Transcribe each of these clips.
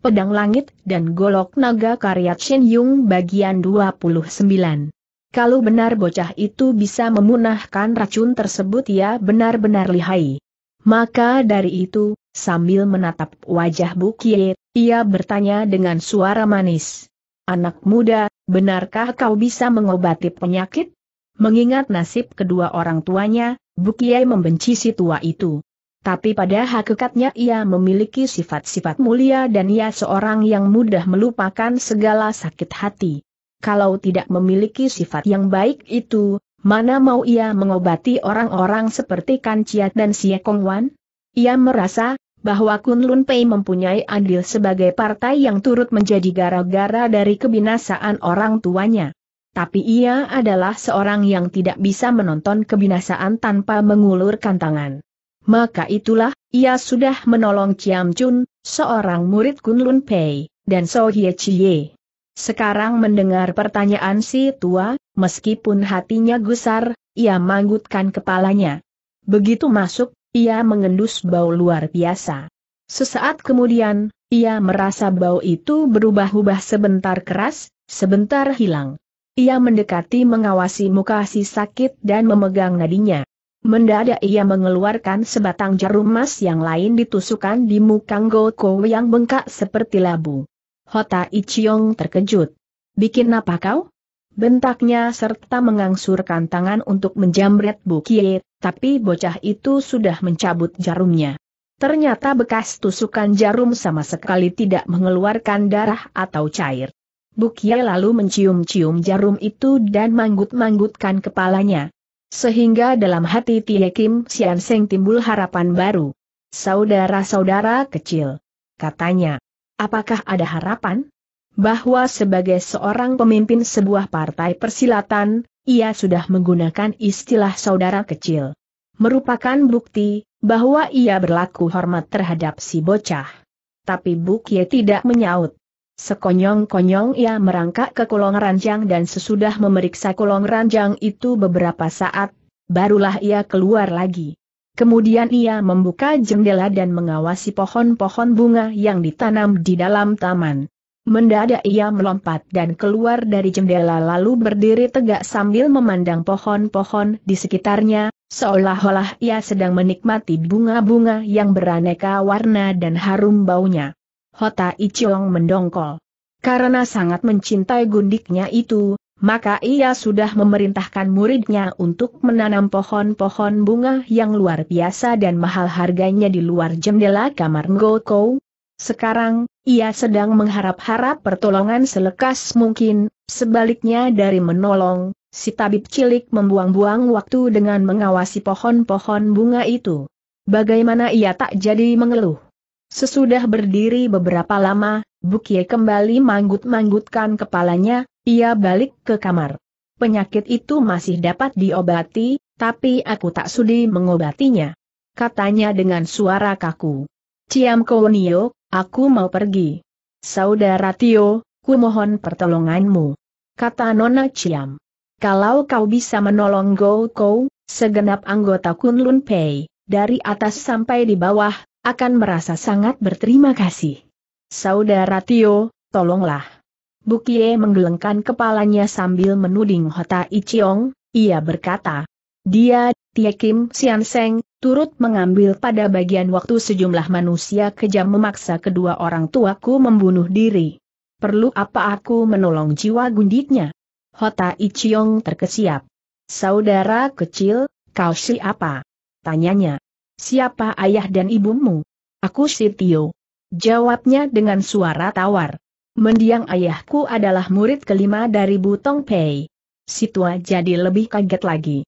Pedang Langit dan Golok Naga karya Chin Yung bagian 29. Kalau benar bocah itu bisa memunahkan racun tersebut ya benar-benar lihai. Maka dari itu, sambil menatap wajah Bukie, ia bertanya dengan suara manis. Anak muda, benarkah kau bisa mengobati penyakit? Mengingat nasib kedua orang tuanya, Bukie membenci si tua itu. Tapi pada hakikatnya ia memiliki sifat-sifat mulia dan ia seorang yang mudah melupakan segala sakit hati. Kalau tidak memiliki sifat yang baik itu, mana mau ia mengobati orang-orang seperti Kanciat dan Wan? Ia merasa bahwa Kunlun Pei mempunyai andil sebagai partai yang turut menjadi gara-gara dari kebinasaan orang tuanya. Tapi ia adalah seorang yang tidak bisa menonton kebinasaan tanpa mengulurkan tangan maka itulah, ia sudah menolong Ciam Chun, seorang murid Kunlun Pei, dan So Hye Chie. Sekarang mendengar pertanyaan si tua, meskipun hatinya gusar, ia manggutkan kepalanya. Begitu masuk, ia mengendus bau luar biasa. Sesaat kemudian, ia merasa bau itu berubah-ubah sebentar keras, sebentar hilang. Ia mendekati mengawasi muka si sakit dan memegang nadinya. Mendadak ia mengeluarkan sebatang jarum emas yang lain ditusukan di mukang Goko yang bengkak seperti labu. Hota Ichiong terkejut. Bikin apa kau? Bentaknya serta mengangsurkan tangan untuk menjamret Bukie, tapi bocah itu sudah mencabut jarumnya. Ternyata bekas tusukan jarum sama sekali tidak mengeluarkan darah atau cair. Bukie lalu mencium-cium jarum itu dan manggut-manggutkan kepalanya. Sehingga dalam hati Tie Kim Sian Seng timbul harapan baru. Saudara-saudara kecil. Katanya. Apakah ada harapan? Bahwa sebagai seorang pemimpin sebuah partai persilatan, ia sudah menggunakan istilah saudara kecil. Merupakan bukti, bahwa ia berlaku hormat terhadap si bocah. Tapi Bukye tidak menyaut. Sekonyong-konyong ia merangkak ke kolong ranjang dan sesudah memeriksa kolong ranjang itu beberapa saat, barulah ia keluar lagi. Kemudian ia membuka jendela dan mengawasi pohon-pohon bunga yang ditanam di dalam taman. Mendadak ia melompat dan keluar dari jendela lalu berdiri tegak sambil memandang pohon-pohon di sekitarnya, seolah-olah ia sedang menikmati bunga-bunga yang beraneka warna dan harum baunya. Hota Ichiong mendongkol. Karena sangat mencintai gundiknya itu, maka ia sudah memerintahkan muridnya untuk menanam pohon-pohon bunga yang luar biasa dan mahal harganya di luar jendela kamar Ngoko. Sekarang, ia sedang mengharap-harap pertolongan selekas mungkin, sebaliknya dari menolong, si tabib cilik membuang-buang waktu dengan mengawasi pohon-pohon bunga itu. Bagaimana ia tak jadi mengeluh? Sesudah berdiri beberapa lama, Bukie kembali manggut-manggutkan kepalanya, ia balik ke kamar. Penyakit itu masih dapat diobati, tapi aku tak sudi mengobatinya. Katanya dengan suara kaku. Ciam Kounio, aku mau pergi. Saudara Tio, ku mohon pertolonganmu. Kata Nona Ciam. Kalau kau bisa menolong Gou Kou, segenap anggota Kunlun Pei, dari atas sampai di bawah, akan merasa sangat berterima kasih. Saudara Tio, tolonglah. Bukie menggelengkan kepalanya sambil menuding Hota Ichiong, ia berkata. Dia, Tie Kim Sian Seng, turut mengambil pada bagian waktu sejumlah manusia kejam memaksa kedua orang tuaku membunuh diri. Perlu apa aku menolong jiwa gundiknya? Hota Ichiong terkesiap. Saudara kecil, kau apa? Tanyanya. Siapa ayah dan ibumu? Aku Sitio. Jawabnya dengan suara tawar. Mendiang ayahku adalah murid kelima dari Butong Pei. Situa jadi lebih kaget lagi.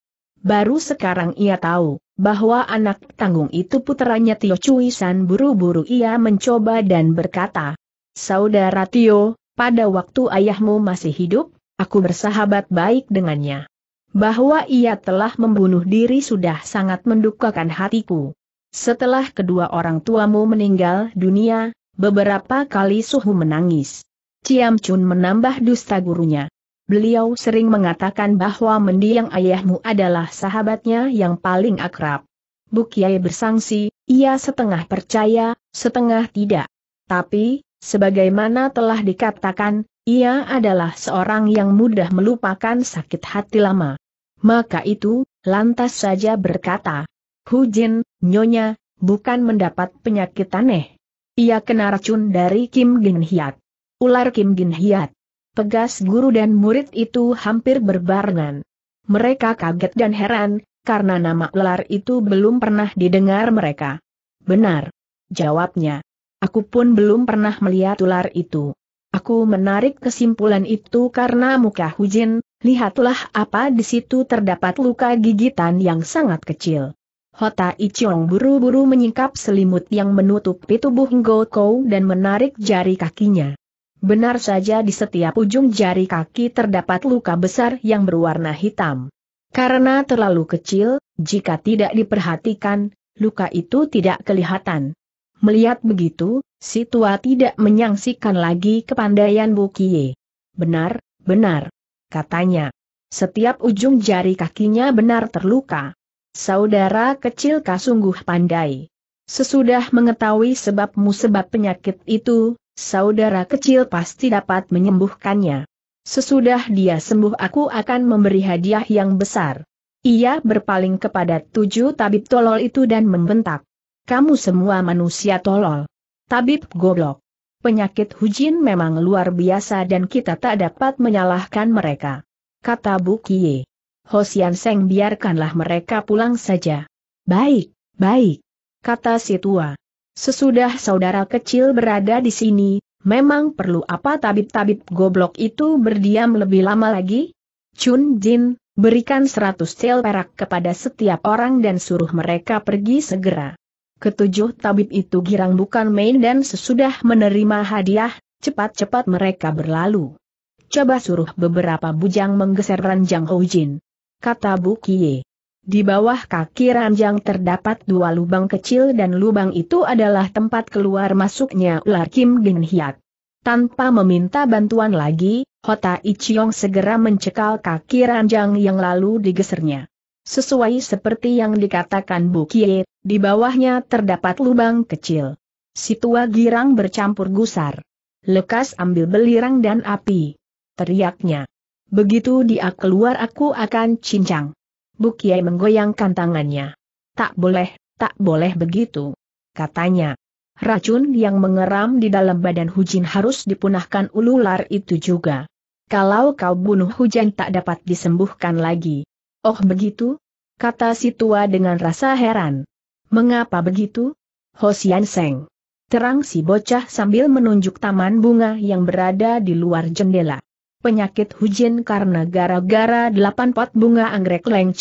Baru sekarang ia tahu, bahwa anak tanggung itu puteranya Tio Cui San buru-buru ia mencoba dan berkata, Saudara Tio, pada waktu ayahmu masih hidup, aku bersahabat baik dengannya. Bahwa ia telah membunuh diri sudah sangat mendukakan hatiku. Setelah kedua orang tuamu meninggal dunia, beberapa kali Suhu menangis. Ciam Chun menambah dusta gurunya. Beliau sering mengatakan bahwa mendiang ayahmu adalah sahabatnya yang paling akrab. Bukiai bersangsi, ia setengah percaya, setengah tidak. Tapi, sebagaimana telah dikatakan, ia adalah seorang yang mudah melupakan sakit hati lama. Maka itu, lantas saja berkata, Hu Jin, nyonya, bukan mendapat penyakit aneh. Ia kena racun dari Kim Gin Hiat. Ular Kim Gin Hiat. Pegas guru dan murid itu hampir berbarengan. Mereka kaget dan heran, karena nama ular itu belum pernah didengar mereka. Benar. Jawabnya. Aku pun belum pernah melihat ular itu. Aku menarik kesimpulan itu karena muka Hujin, lihatlah apa di situ terdapat luka gigitan yang sangat kecil. Hota Ichiong buru-buru menyingkap selimut yang menutupi tubuh Ngoko dan menarik jari kakinya. Benar saja di setiap ujung jari kaki terdapat luka besar yang berwarna hitam. Karena terlalu kecil, jika tidak diperhatikan, luka itu tidak kelihatan. Melihat begitu, si tua tidak menyangsikan lagi kepandaian Bukie. Benar, benar, katanya. Setiap ujung jari kakinya benar terluka. Saudara kecil kau sungguh pandai. Sesudah mengetahui sebabmu sebab penyakit itu, saudara kecil pasti dapat menyembuhkannya. Sesudah dia sembuh aku akan memberi hadiah yang besar. Ia berpaling kepada tujuh tabib tolol itu dan membentak. Kamu semua manusia tolol. Tabib goblok. Penyakit Hujin memang luar biasa dan kita tak dapat menyalahkan mereka. Kata Bu Kie. Hosian Seng biarkanlah mereka pulang saja. Baik, baik. Kata si tua. Sesudah saudara kecil berada di sini, memang perlu apa tabib-tabib goblok itu berdiam lebih lama lagi? Chun Jin, berikan seratus tel perak kepada setiap orang dan suruh mereka pergi segera. Ketujuh tabib itu girang bukan main dan sesudah menerima hadiah, cepat-cepat mereka berlalu. Coba suruh beberapa bujang menggeser ranjang Houjin. Kata Bu Kie. Di bawah kaki ranjang terdapat dua lubang kecil dan lubang itu adalah tempat keluar masuknya ular Kim Gin Hiat. Tanpa meminta bantuan lagi, Hota Ichiong segera mencekal kaki ranjang yang lalu digesernya. Sesuai seperti yang dikatakan Bu Kie, di bawahnya terdapat lubang kecil. Si tua girang bercampur gusar. Lekas ambil belirang dan api. Teriaknya. Begitu dia keluar aku akan cincang. Bukiai menggoyangkan tangannya. Tak boleh, tak boleh begitu. Katanya. Racun yang mengeram di dalam badan Hujin harus dipunahkan ulular itu juga. Kalau kau bunuh Hujan tak dapat disembuhkan lagi. Oh begitu? Kata si tua dengan rasa heran. Mengapa begitu? Hosian Seng. Terang si bocah sambil menunjuk taman bunga yang berada di luar jendela. Penyakit hujan karena gara-gara delapan pot bunga anggrek Leng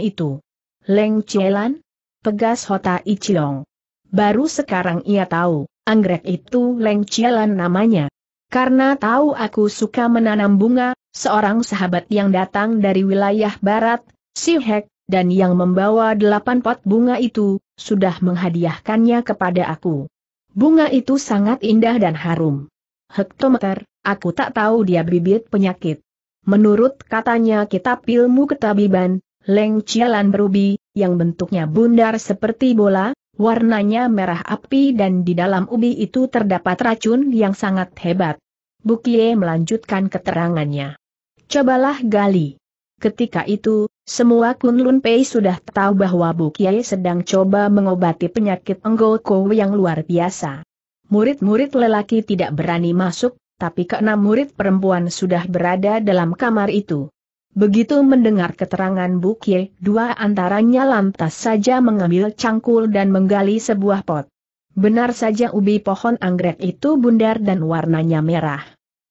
itu. Leng Pegas Hota Ichilong. Baru sekarang ia tahu, anggrek itu Leng namanya. Karena tahu aku suka menanam bunga, seorang sahabat yang datang dari wilayah barat, Sihek dan yang membawa delapan pot bunga itu, sudah menghadiahkannya kepada aku. Bunga itu sangat indah dan harum. Hektometer, aku tak tahu dia bibit penyakit. Menurut katanya kitab ilmu ketabiban, Leng Cialan berubi, yang bentuknya bundar seperti bola, warnanya merah api dan di dalam ubi itu terdapat racun yang sangat hebat. Bukie melanjutkan keterangannya. Cobalah gali. Ketika itu, semua Kunlun Pei sudah tahu bahwa Bu Kiai sedang coba mengobati penyakit Kou yang luar biasa. Murid-murid lelaki tidak berani masuk, tapi karena murid perempuan sudah berada dalam kamar itu. Begitu mendengar keterangan Bu Kiai, dua antaranya lantas saja mengambil cangkul dan menggali sebuah pot. Benar saja ubi pohon anggrek itu bundar dan warnanya merah.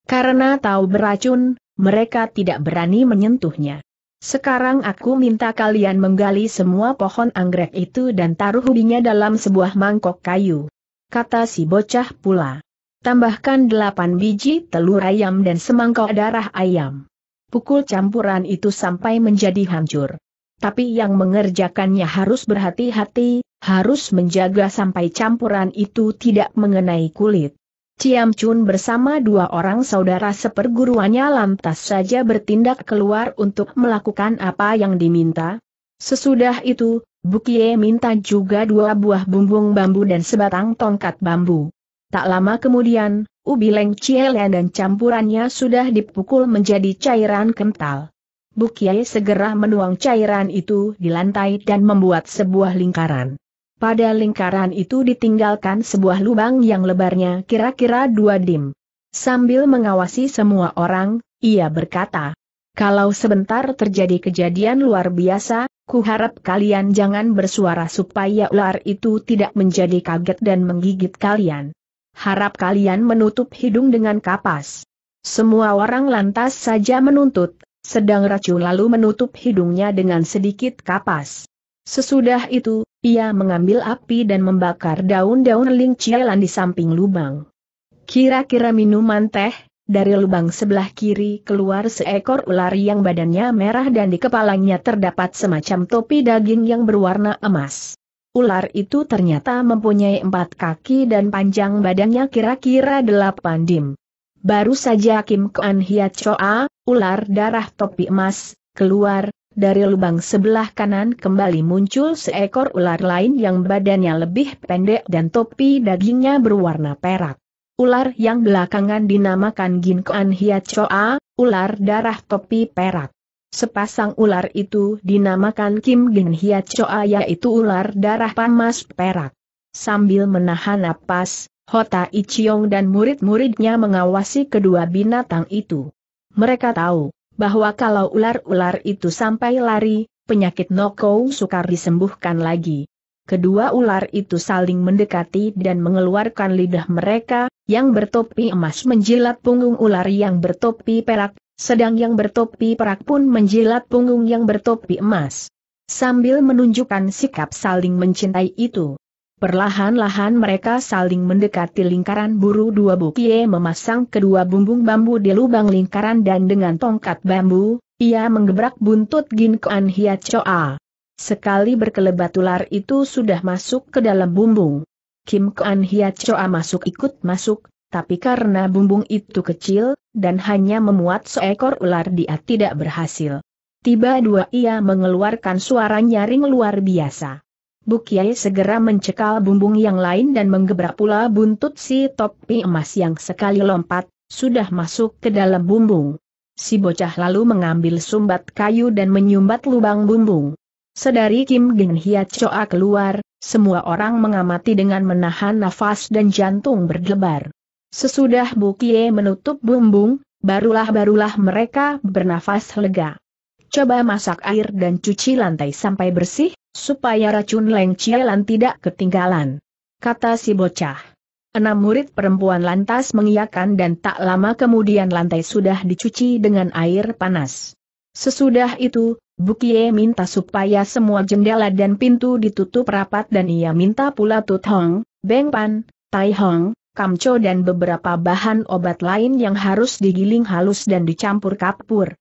Karena tahu beracun, mereka tidak berani menyentuhnya. Sekarang aku minta kalian menggali semua pohon anggrek itu dan taruh ubinya dalam sebuah mangkok kayu. Kata si bocah pula. Tambahkan delapan biji telur ayam dan semangkok darah ayam. Pukul campuran itu sampai menjadi hancur. Tapi yang mengerjakannya harus berhati-hati, harus menjaga sampai campuran itu tidak mengenai kulit. Ciam Chun bersama dua orang saudara seperguruannya lantas saja bertindak keluar untuk melakukan apa yang diminta. Sesudah itu, Bukie minta juga dua buah bumbung bambu dan sebatang tongkat bambu. Tak lama kemudian, ubi leng cielen dan campurannya sudah dipukul menjadi cairan kental. Bukie segera menuang cairan itu di lantai dan membuat sebuah lingkaran. Pada lingkaran itu ditinggalkan sebuah lubang yang lebarnya kira-kira dua dim. Sambil mengawasi semua orang, ia berkata, kalau sebentar terjadi kejadian luar biasa, kuharap kalian jangan bersuara supaya ular itu tidak menjadi kaget dan menggigit kalian. Harap kalian menutup hidung dengan kapas. Semua orang lantas saja menuntut, sedang racun lalu menutup hidungnya dengan sedikit kapas. Sesudah itu, ia mengambil api dan membakar daun-daun lingcilan di samping lubang. Kira-kira minuman teh, dari lubang sebelah kiri keluar seekor ular yang badannya merah dan di kepalanya terdapat semacam topi daging yang berwarna emas. Ular itu ternyata mempunyai empat kaki dan panjang badannya kira-kira delapan dim. Baru saja Kim Kuan Hiat Choa, ular darah topi emas, keluar, dari lubang sebelah kanan kembali muncul seekor ular lain yang badannya lebih pendek dan topi dagingnya berwarna perak. Ular yang belakangan dinamakan Ginkoan Hiachoa, ular darah topi perak. Sepasang ular itu dinamakan Kim Gin Hiachoa yaitu ular darah pamas perak. Sambil menahan napas, Hota Ichiong dan murid-muridnya mengawasi kedua binatang itu. Mereka tahu, bahwa kalau ular-ular itu sampai lari, penyakit Nokou sukar disembuhkan lagi. Kedua ular itu saling mendekati dan mengeluarkan lidah mereka, yang bertopi emas menjilat punggung ular yang bertopi perak, sedang yang bertopi perak pun menjilat punggung yang bertopi emas. Sambil menunjukkan sikap saling mencintai itu. Perlahan-lahan mereka saling mendekati lingkaran buru dua bukie memasang kedua bumbung bambu di lubang lingkaran dan dengan tongkat bambu, ia menggebrak buntut Ginkoan Choa. Sekali berkelebat ular itu sudah masuk ke dalam bumbung. Kim Hiat Choa masuk ikut masuk, tapi karena bumbung itu kecil, dan hanya memuat seekor ular dia tidak berhasil. Tiba dua ia mengeluarkan suara nyaring luar biasa. Bukiai segera mencekal bumbung yang lain dan menggebrak pula buntut si topi emas yang sekali lompat, sudah masuk ke dalam bumbung. Si bocah lalu mengambil sumbat kayu dan menyumbat lubang bumbung. Sedari Kim Gen Hia Choa keluar, semua orang mengamati dengan menahan nafas dan jantung berdebar. Sesudah Bukie menutup bumbung, barulah-barulah mereka bernafas lega. Coba masak air dan cuci lantai sampai bersih, supaya racun Leng tidak ketinggalan. Kata si bocah. Enam murid perempuan lantas mengiyakan dan tak lama kemudian lantai sudah dicuci dengan air panas. Sesudah itu, Bukie minta supaya semua jendela dan pintu ditutup rapat dan ia minta pula Tut Hong, taihong, Pan, Kamco dan beberapa bahan obat lain yang harus digiling halus dan dicampur kapur.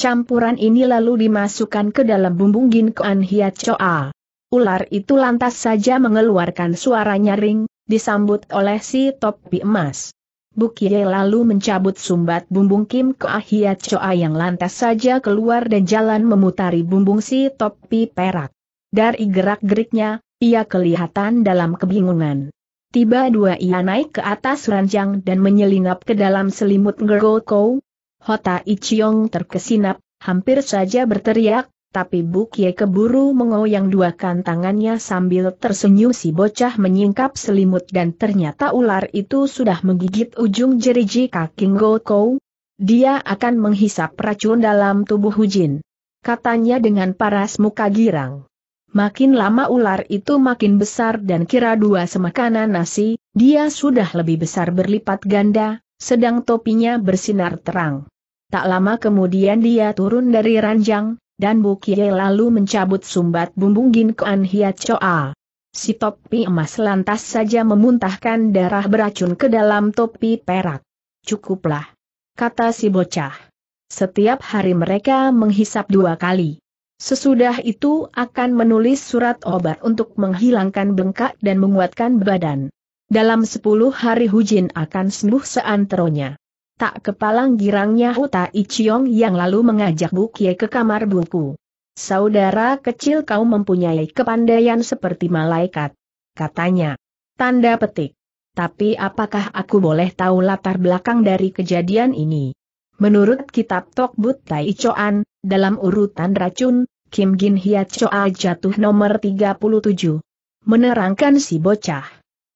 Campuran ini lalu dimasukkan ke dalam bumbung ginkoan coa. Ular itu lantas saja mengeluarkan suara nyaring, disambut oleh si topi emas. Bukie lalu mencabut sumbat bumbung Kim ahiat yang lantas saja keluar dan jalan memutari bumbung si topi perak. Dari gerak-geriknya, ia kelihatan dalam kebingungan. Tiba dua ia naik ke atas ranjang dan menyelinap ke dalam selimut Gergolko, Hota Ichiong terkesinap, hampir saja berteriak, tapi Bukie keburu mengoyang dua kantangannya sambil tersenyum si bocah menyingkap selimut dan ternyata ular itu sudah menggigit ujung jeriji kaki Gokou. Dia akan menghisap racun dalam tubuh Hujin. Katanya dengan paras muka girang. Makin lama ular itu makin besar dan kira dua semakanan nasi, dia sudah lebih besar berlipat ganda, sedang topinya bersinar terang. Tak lama kemudian dia turun dari ranjang, dan Bukie lalu mencabut sumbat bumbung Ginkoan Hiat Choa. Si topi emas lantas saja memuntahkan darah beracun ke dalam topi perak. Cukuplah. Kata si bocah. Setiap hari mereka menghisap dua kali. Sesudah itu akan menulis surat obat untuk menghilangkan bengkak dan menguatkan badan. Dalam sepuluh hari Hujin akan sembuh seanteronya. Tak kepalang girangnya Huta Ichiong yang lalu mengajak Kie ke kamar buku. Saudara kecil kau mempunyai kepandaian seperti malaikat. Katanya. Tanda petik. Tapi apakah aku boleh tahu latar belakang dari kejadian ini? Menurut kitab Tok But Tai Choan, dalam urutan racun, Kim Gin Hyat Choa jatuh nomor 37. Menerangkan si bocah.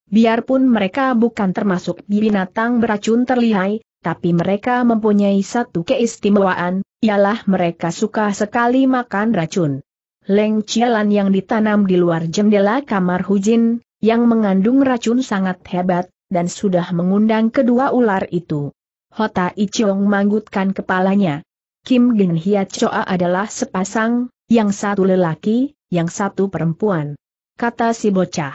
Biarpun mereka bukan termasuk binatang beracun terlihai, tapi mereka mempunyai satu keistimewaan, ialah mereka suka sekali makan racun. Leng Cialan yang ditanam di luar jendela kamar Hujin, yang mengandung racun sangat hebat, dan sudah mengundang kedua ular itu. Hota Ichong manggutkan kepalanya. Kim Gin Hia Choa adalah sepasang, yang satu lelaki, yang satu perempuan. Kata si bocah.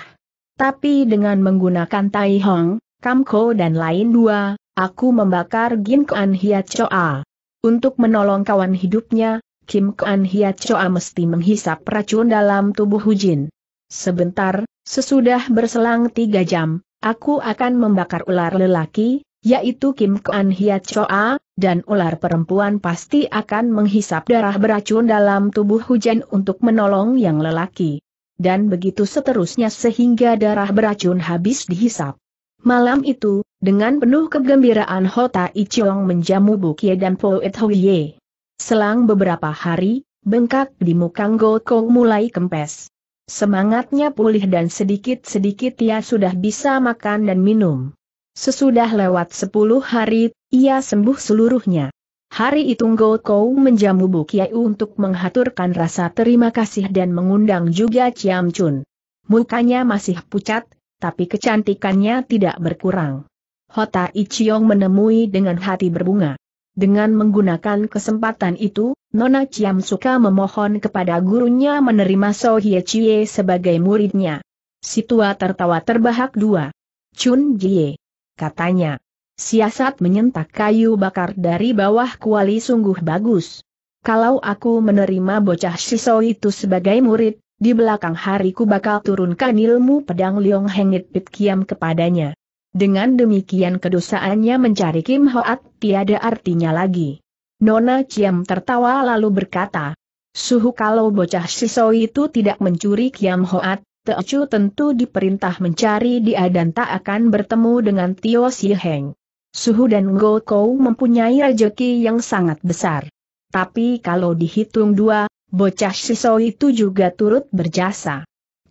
Tapi dengan menggunakan Tai Hong, Kamko dan lain dua, aku membakar Gin Kuan Hiat Choa. Untuk menolong kawan hidupnya, Kim Kuan Hiat Choa mesti menghisap racun dalam tubuh Hujin. Sebentar, sesudah berselang tiga jam, aku akan membakar ular lelaki, yaitu Kim Kuan Hiat Choa, dan ular perempuan pasti akan menghisap darah beracun dalam tubuh Hujin untuk menolong yang lelaki. Dan begitu seterusnya sehingga darah beracun habis dihisap. Malam itu, dengan penuh kegembiraan Hota Ichiong menjamu Bukie dan Poet Huye. Selang beberapa hari, bengkak di mukang Gokong mulai kempes. Semangatnya pulih dan sedikit-sedikit ia sudah bisa makan dan minum. Sesudah lewat sepuluh hari, ia sembuh seluruhnya. Hari itu Gokou menjamu Bukia untuk menghaturkan rasa terima kasih dan mengundang juga Ciamcun. Mukanya masih pucat, tapi kecantikannya tidak berkurang. Hota Ichiong menemui dengan hati berbunga. Dengan menggunakan kesempatan itu, Nona Chiam suka memohon kepada gurunya menerima So Hye Chie sebagai muridnya. Situa tertawa terbahak dua. Chun Jie. Katanya. Siasat menyentak kayu bakar dari bawah kuali sungguh bagus. Kalau aku menerima bocah Shiso itu sebagai murid, di belakang hari ku bakal turunkan ilmu pedang Liong Hengit Pit Kiam kepadanya. Dengan demikian kedosaannya mencari Kim Hoat tiada artinya lagi. Nona Ciam tertawa lalu berkata, Suhu kalau bocah siso itu tidak mencuri Kiam Hoat, Teocu tentu diperintah mencari dia dan tak akan bertemu dengan Tio Si Heng. Suhu dan Ngo Kou mempunyai rejeki yang sangat besar. Tapi kalau dihitung dua, bocah Siso itu juga turut berjasa.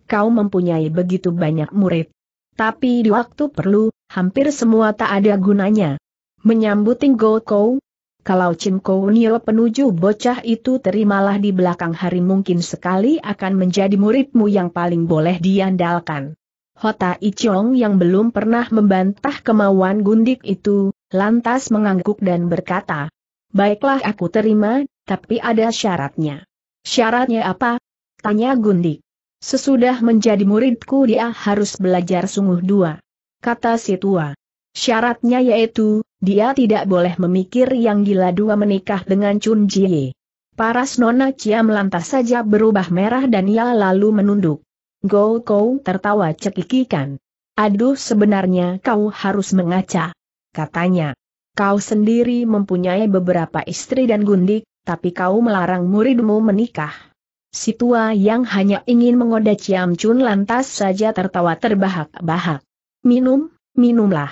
Kau mempunyai begitu banyak murid. Tapi di waktu perlu, hampir semua tak ada gunanya. Menyambut Tinggo Kau, kalau Chin Kou Nio penuju bocah itu terimalah di belakang hari mungkin sekali akan menjadi muridmu yang paling boleh diandalkan. Hota Ichong yang belum pernah membantah kemauan gundik itu, lantas mengangguk dan berkata, Baiklah aku terima, tapi ada syaratnya. Syaratnya apa? Tanya Gundik. Sesudah menjadi muridku dia harus belajar sungguh dua. Kata si tua. Syaratnya yaitu, dia tidak boleh memikir yang gila dua menikah dengan Chun Jie. Paras Nona Ciam melantas saja berubah merah dan ia lalu menunduk. Go Kou tertawa cekikikan. Aduh sebenarnya kau harus mengaca. Katanya. Kau sendiri mempunyai beberapa istri dan gundik, tapi kau melarang muridmu menikah. Si tua yang hanya ingin mengoda Ciam Chun lantas saja tertawa terbahak-bahak. Minum, minumlah.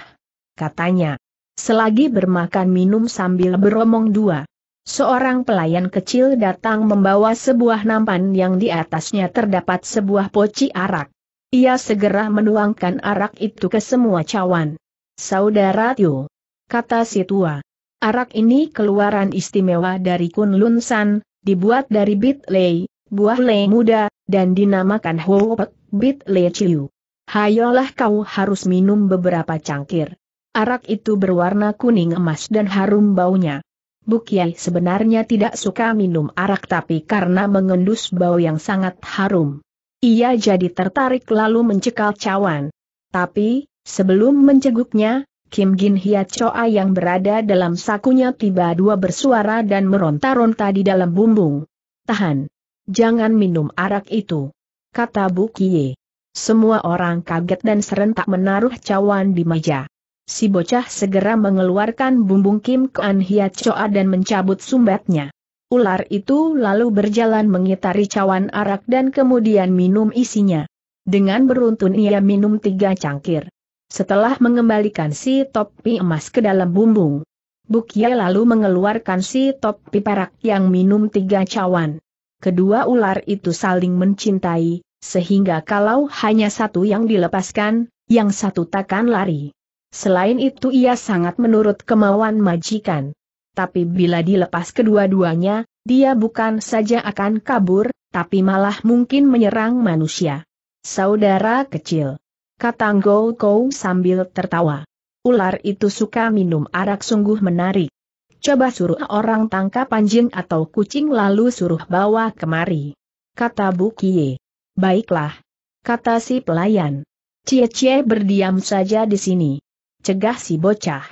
Katanya. Selagi bermakan minum sambil beromong dua. Seorang pelayan kecil datang membawa sebuah nampan yang di atasnya terdapat sebuah poci arak. Ia segera menuangkan arak itu ke semua cawan. Saudara Tio, kata si tua. Arak ini keluaran istimewa dari Kunlun San, dibuat dari bit lei, buah lei muda, dan dinamakan Hoopek, bit lei ciu. Hayolah kau harus minum beberapa cangkir. Arak itu berwarna kuning emas dan harum baunya. Bukiai sebenarnya tidak suka minum arak tapi karena mengendus bau yang sangat harum. Ia jadi tertarik lalu mencekal cawan. Tapi, sebelum menceguknya, Kim Gin Hia Choa yang berada dalam sakunya tiba dua bersuara dan meronta-ronta di dalam bumbung. Tahan. Jangan minum arak itu. Kata Bu Kie. Semua orang kaget dan serentak menaruh cawan di meja. Si bocah segera mengeluarkan bumbung Kim Kuan Hia Choa dan mencabut sumbatnya. Ular itu lalu berjalan mengitari cawan arak dan kemudian minum isinya. Dengan beruntun ia minum tiga cangkir. Setelah mengembalikan si topi emas ke dalam bumbung, Bukia lalu mengeluarkan si topi perak yang minum tiga cawan. Kedua ular itu saling mencintai, sehingga kalau hanya satu yang dilepaskan, yang satu takkan lari. Selain itu ia sangat menurut kemauan majikan. Tapi bila dilepas kedua-duanya, dia bukan saja akan kabur, tapi malah mungkin menyerang manusia. Saudara kecil, kata Ngou Kou sambil tertawa. Ular itu suka minum arak sungguh menarik. Coba suruh orang tangkap anjing atau kucing lalu suruh bawa kemari. Kata Bu Kie. Baiklah. Kata si pelayan. Cie-cie berdiam saja di sini. Cegah si bocah.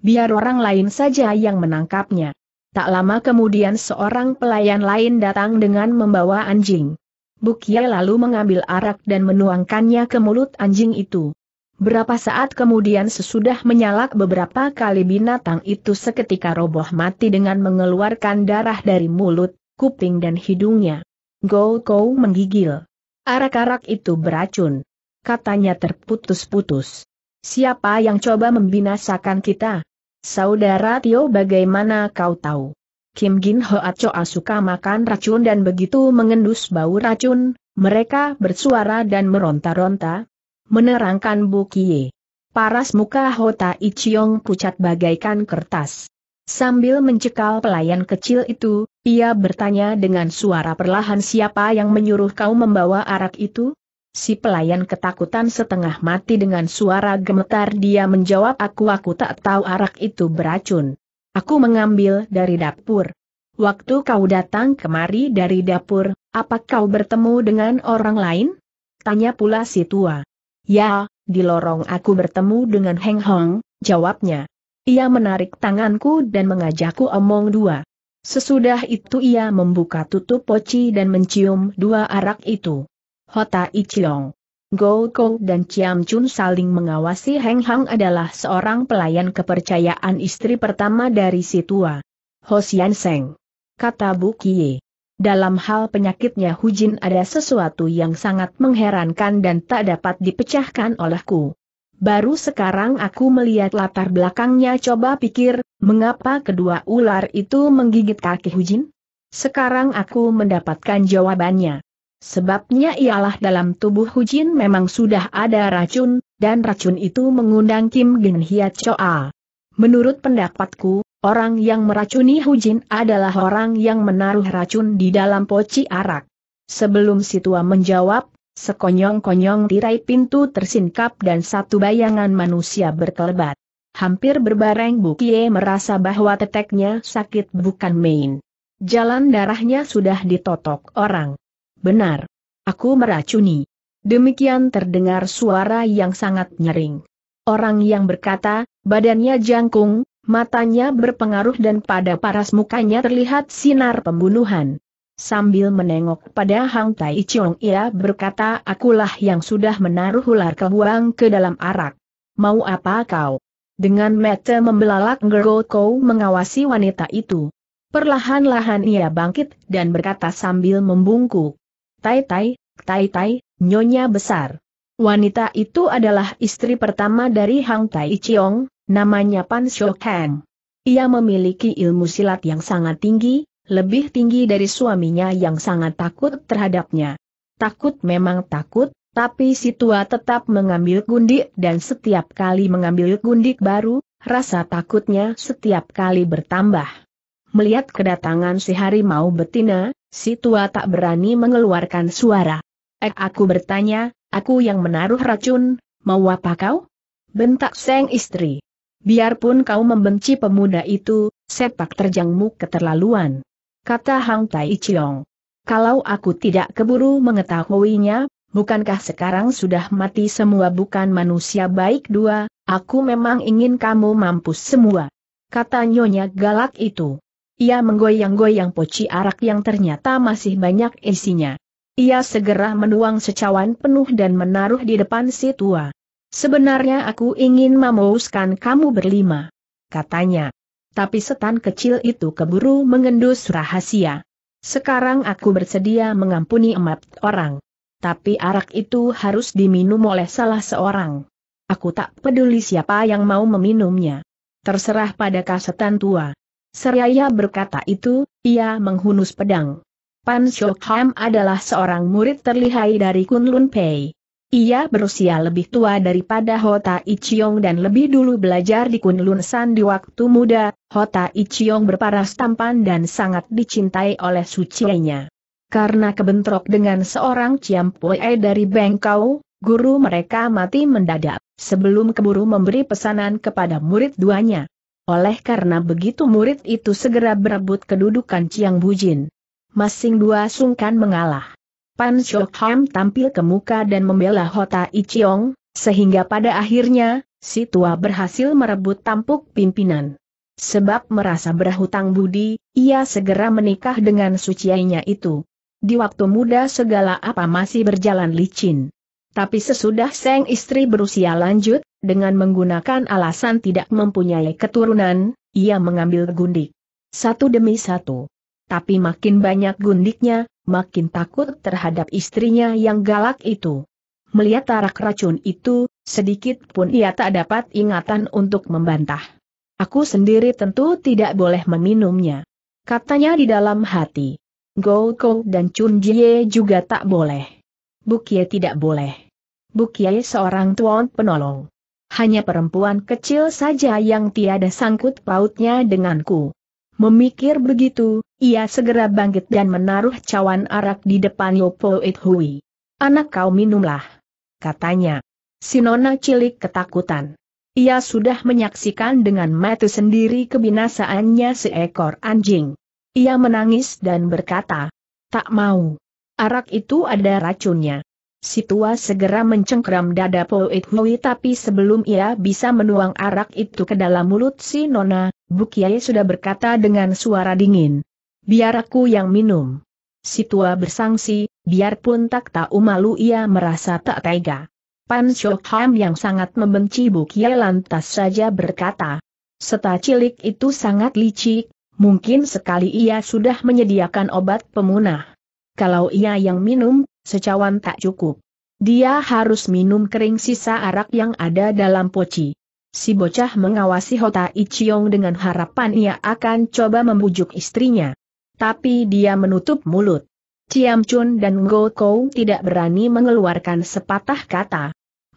Biar orang lain saja yang menangkapnya. Tak lama kemudian seorang pelayan lain datang dengan membawa anjing. Bukie lalu mengambil arak dan menuangkannya ke mulut anjing itu. Berapa saat kemudian sesudah menyalak beberapa kali binatang itu seketika roboh mati dengan mengeluarkan darah dari mulut, kuping dan hidungnya. Go Kou menggigil. Arak-arak itu beracun. Katanya terputus-putus. Siapa yang coba membinasakan kita? Saudara Tio bagaimana kau tahu? Kim Gin Hoa Choa suka makan racun dan begitu mengendus bau racun, mereka bersuara dan meronta-ronta, menerangkan Bu Kie. Paras muka Hota Ichiong pucat bagaikan kertas. Sambil mencekal pelayan kecil itu, ia bertanya dengan suara perlahan siapa yang menyuruh kau membawa arak itu? Si pelayan ketakutan setengah mati dengan suara gemetar dia menjawab aku aku tak tahu arak itu beracun. Aku mengambil dari dapur. Waktu kau datang kemari dari dapur, apa kau bertemu dengan orang lain? Tanya pula si tua. Ya, di lorong aku bertemu dengan Heng Hong, jawabnya. Ia menarik tanganku dan mengajakku omong dua. Sesudah itu ia membuka tutup poci dan mencium dua arak itu. Hota Ichilong. Gou Kou dan Chiam Chun saling mengawasi Heng Hang adalah seorang pelayan kepercayaan istri pertama dari si tua. Hosian Seng. Kata Bu Kie. Dalam hal penyakitnya Hu Jin ada sesuatu yang sangat mengherankan dan tak dapat dipecahkan olehku. Baru sekarang aku melihat latar belakangnya coba pikir, mengapa kedua ular itu menggigit kaki Hu Jin? Sekarang aku mendapatkan jawabannya. Sebabnya ialah dalam tubuh Hujin memang sudah ada racun, dan racun itu mengundang Kim Gen Hiat Choa. Menurut pendapatku, orang yang meracuni Hujin adalah orang yang menaruh racun di dalam poci arak. Sebelum Situa menjawab, sekonyong-konyong tirai pintu tersingkap dan satu bayangan manusia berkelebat. Hampir berbareng Bukie merasa bahwa teteknya sakit bukan main. Jalan darahnya sudah ditotok orang. Benar. Aku meracuni. Demikian terdengar suara yang sangat nyaring. Orang yang berkata, badannya jangkung, matanya berpengaruh dan pada paras mukanya terlihat sinar pembunuhan. Sambil menengok pada Hang Tai Chong ia berkata akulah yang sudah menaruh ular kebuang ke dalam arak. Mau apa kau? Dengan mata membelalak Kou mengawasi wanita itu. Perlahan-lahan ia bangkit dan berkata sambil membungkuk. Tai-Tai, Tai-Tai, nyonya besar. Wanita itu adalah istri pertama dari Hang Tai Chiong, namanya Pan Shou Kang. Ia memiliki ilmu silat yang sangat tinggi, lebih tinggi dari suaminya yang sangat takut terhadapnya. Takut memang takut, tapi si tua tetap mengambil gundik dan setiap kali mengambil gundik baru, rasa takutnya setiap kali bertambah. Melihat kedatangan si harimau betina, si tua tak berani mengeluarkan suara. Ek eh, aku bertanya, aku yang menaruh racun, mau apa kau? Bentak seng istri. Biarpun kau membenci pemuda itu, sepak terjangmu keterlaluan. Kata Hang Tai Chiong. Kalau aku tidak keburu mengetahuinya, bukankah sekarang sudah mati semua bukan manusia baik dua, aku memang ingin kamu mampus semua. Kata nyonya galak itu. Ia menggoyang-goyang poci arak yang ternyata masih banyak isinya. Ia segera menuang secawan penuh dan menaruh di depan si tua. Sebenarnya aku ingin memauskan kamu berlima. Katanya. Tapi setan kecil itu keburu mengendus rahasia. Sekarang aku bersedia mengampuni empat orang. Tapi arak itu harus diminum oleh salah seorang. Aku tak peduli siapa yang mau meminumnya. Terserah pada kasetan tua. Seraya berkata itu, ia menghunus pedang. Pan Shokham adalah seorang murid terlihai dari Kunlun Pei. Ia berusia lebih tua daripada Hota Ichiong dan lebih dulu belajar di Kunlun San di waktu muda, Hota Ichiong berparas tampan dan sangat dicintai oleh sucinya. Karena kebentrok dengan seorang Ciampue dari Bengkau, guru mereka mati mendadak, sebelum keburu memberi pesanan kepada murid duanya. Oleh karena begitu murid itu segera berebut kedudukan Chiang Bujin. Masing dua sungkan mengalah. Pan Shok Ham tampil ke muka dan membela Hota Ichiong, sehingga pada akhirnya, si tua berhasil merebut tampuk pimpinan. Sebab merasa berhutang budi, ia segera menikah dengan suciainya itu. Di waktu muda segala apa masih berjalan licin. Tapi sesudah sang istri berusia lanjut, dengan menggunakan alasan tidak mempunyai keturunan, ia mengambil gundik. Satu demi satu. Tapi makin banyak gundiknya, makin takut terhadap istrinya yang galak itu. Melihat tarak racun itu, sedikit pun ia tak dapat ingatan untuk membantah. Aku sendiri tentu tidak boleh meminumnya. Katanya di dalam hati. Gou Kou dan Chun Jie juga tak boleh. Bukie tidak boleh. Bukiai seorang tuan penolong. Hanya perempuan kecil saja yang tiada sangkut pautnya denganku. Memikir begitu, ia segera bangkit dan menaruh cawan arak di depan Yopo It Hui. Anak kau minumlah. Katanya. Sinona cilik ketakutan. Ia sudah menyaksikan dengan mata sendiri kebinasaannya seekor anjing. Ia menangis dan berkata, tak mau. Arak itu ada racunnya. Si tua segera mencengkram dada Poet Hui tapi sebelum ia bisa menuang arak itu ke dalam mulut si Nona, Bu sudah berkata dengan suara dingin. Biar aku yang minum. Si tua bersangsi, biarpun tak tahu malu ia merasa tak tega. Pan Shok yang sangat membenci Bu lantas saja berkata. Seta cilik itu sangat licik, mungkin sekali ia sudah menyediakan obat pemunah. Kalau ia yang minum, secawan tak cukup. Dia harus minum kering sisa arak yang ada dalam poci. Si bocah mengawasi Hota Ichiong dengan harapan ia akan coba membujuk istrinya. Tapi dia menutup mulut. Ciam Chun dan Ngo Kou tidak berani mengeluarkan sepatah kata.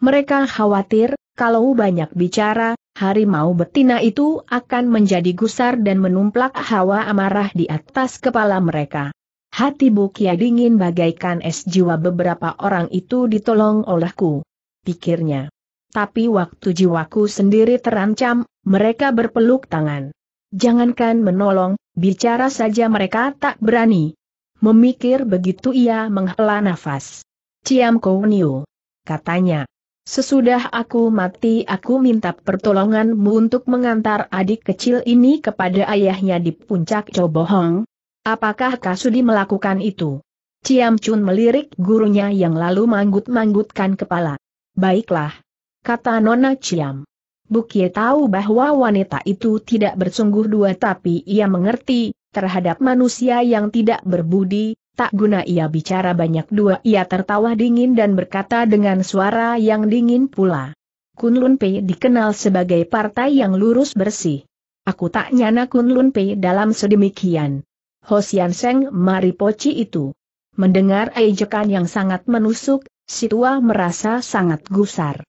Mereka khawatir, kalau banyak bicara, harimau betina itu akan menjadi gusar dan menumplak hawa amarah di atas kepala mereka. Hati Bukia dingin bagaikan es jiwa beberapa orang itu ditolong olehku. Pikirnya. Tapi waktu jiwaku sendiri terancam, mereka berpeluk tangan. Jangankan menolong, bicara saja mereka tak berani. Memikir begitu ia menghela nafas. Ciam Kouniu. Katanya. Sesudah aku mati aku minta pertolonganmu untuk mengantar adik kecil ini kepada ayahnya di puncak Cobohong, Apakah Kasudi melakukan itu? Ciam Chun melirik gurunya yang lalu manggut-manggutkan kepala. Baiklah. Kata Nona Ciam. Bukye tahu bahwa wanita itu tidak bersungguh dua tapi ia mengerti, terhadap manusia yang tidak berbudi, tak guna ia bicara banyak dua. Ia tertawa dingin dan berkata dengan suara yang dingin pula. Kunlun Pei dikenal sebagai partai yang lurus bersih. Aku tak nyana Kunlun Pei dalam sedemikian. Hosian Seng mari Maripochi itu. Mendengar ejekan yang sangat menusuk, si tua merasa sangat gusar.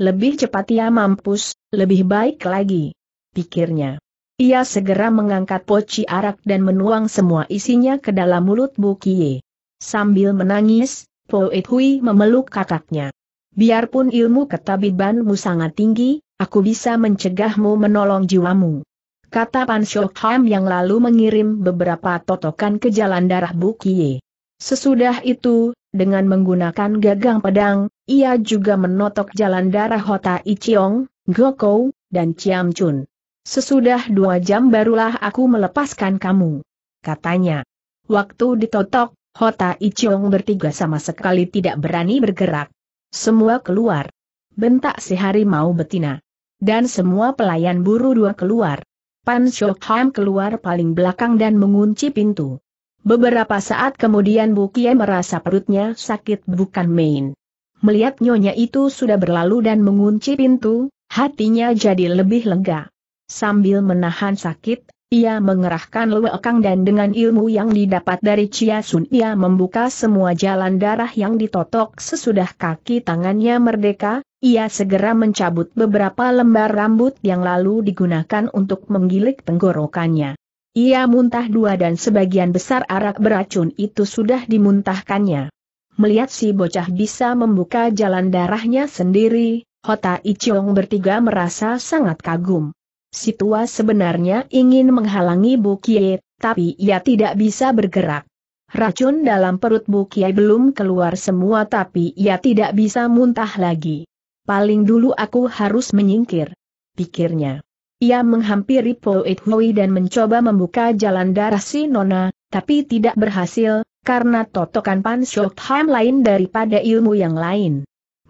Lebih cepat ia mampus, lebih baik lagi. Pikirnya. Ia segera mengangkat poci arak dan menuang semua isinya ke dalam mulut Bukie. Sambil menangis, It Hui memeluk kakaknya. Biarpun ilmu ketabibanmu sangat tinggi, aku bisa mencegahmu menolong jiwamu kata Pan Shokham yang lalu mengirim beberapa totokan ke jalan darah Bukie. Sesudah itu, dengan menggunakan gagang pedang, ia juga menotok jalan darah Hota Ichiong, Gokou, dan Chiam Chun. Sesudah dua jam barulah aku melepaskan kamu. Katanya. Waktu ditotok, Hota Ichiong bertiga sama sekali tidak berani bergerak. Semua keluar. Bentak si harimau betina. Dan semua pelayan buru dua keluar. Pan Shokham keluar paling belakang dan mengunci pintu. Beberapa saat kemudian Bukie merasa perutnya sakit bukan main. Melihat nyonya itu sudah berlalu dan mengunci pintu, hatinya jadi lebih lega. Sambil menahan sakit, ia mengerahkan lewekang dan dengan ilmu yang didapat dari Chia Sun ia membuka semua jalan darah yang ditotok sesudah kaki tangannya merdeka, ia segera mencabut beberapa lembar rambut yang lalu digunakan untuk menggilik tenggorokannya. Ia muntah dua dan sebagian besar arak beracun itu sudah dimuntahkannya. Melihat si bocah bisa membuka jalan darahnya sendiri, Hota Ichiong bertiga merasa sangat kagum. Si tua sebenarnya ingin menghalangi Bu tapi ia tidak bisa bergerak. Racun dalam perut Bu belum keluar semua tapi ia tidak bisa muntah lagi. Paling dulu aku harus menyingkir. Pikirnya. Ia menghampiri Poet Hui dan mencoba membuka jalan darah si Nona, tapi tidak berhasil, karena totokan Pan Shok lain daripada ilmu yang lain.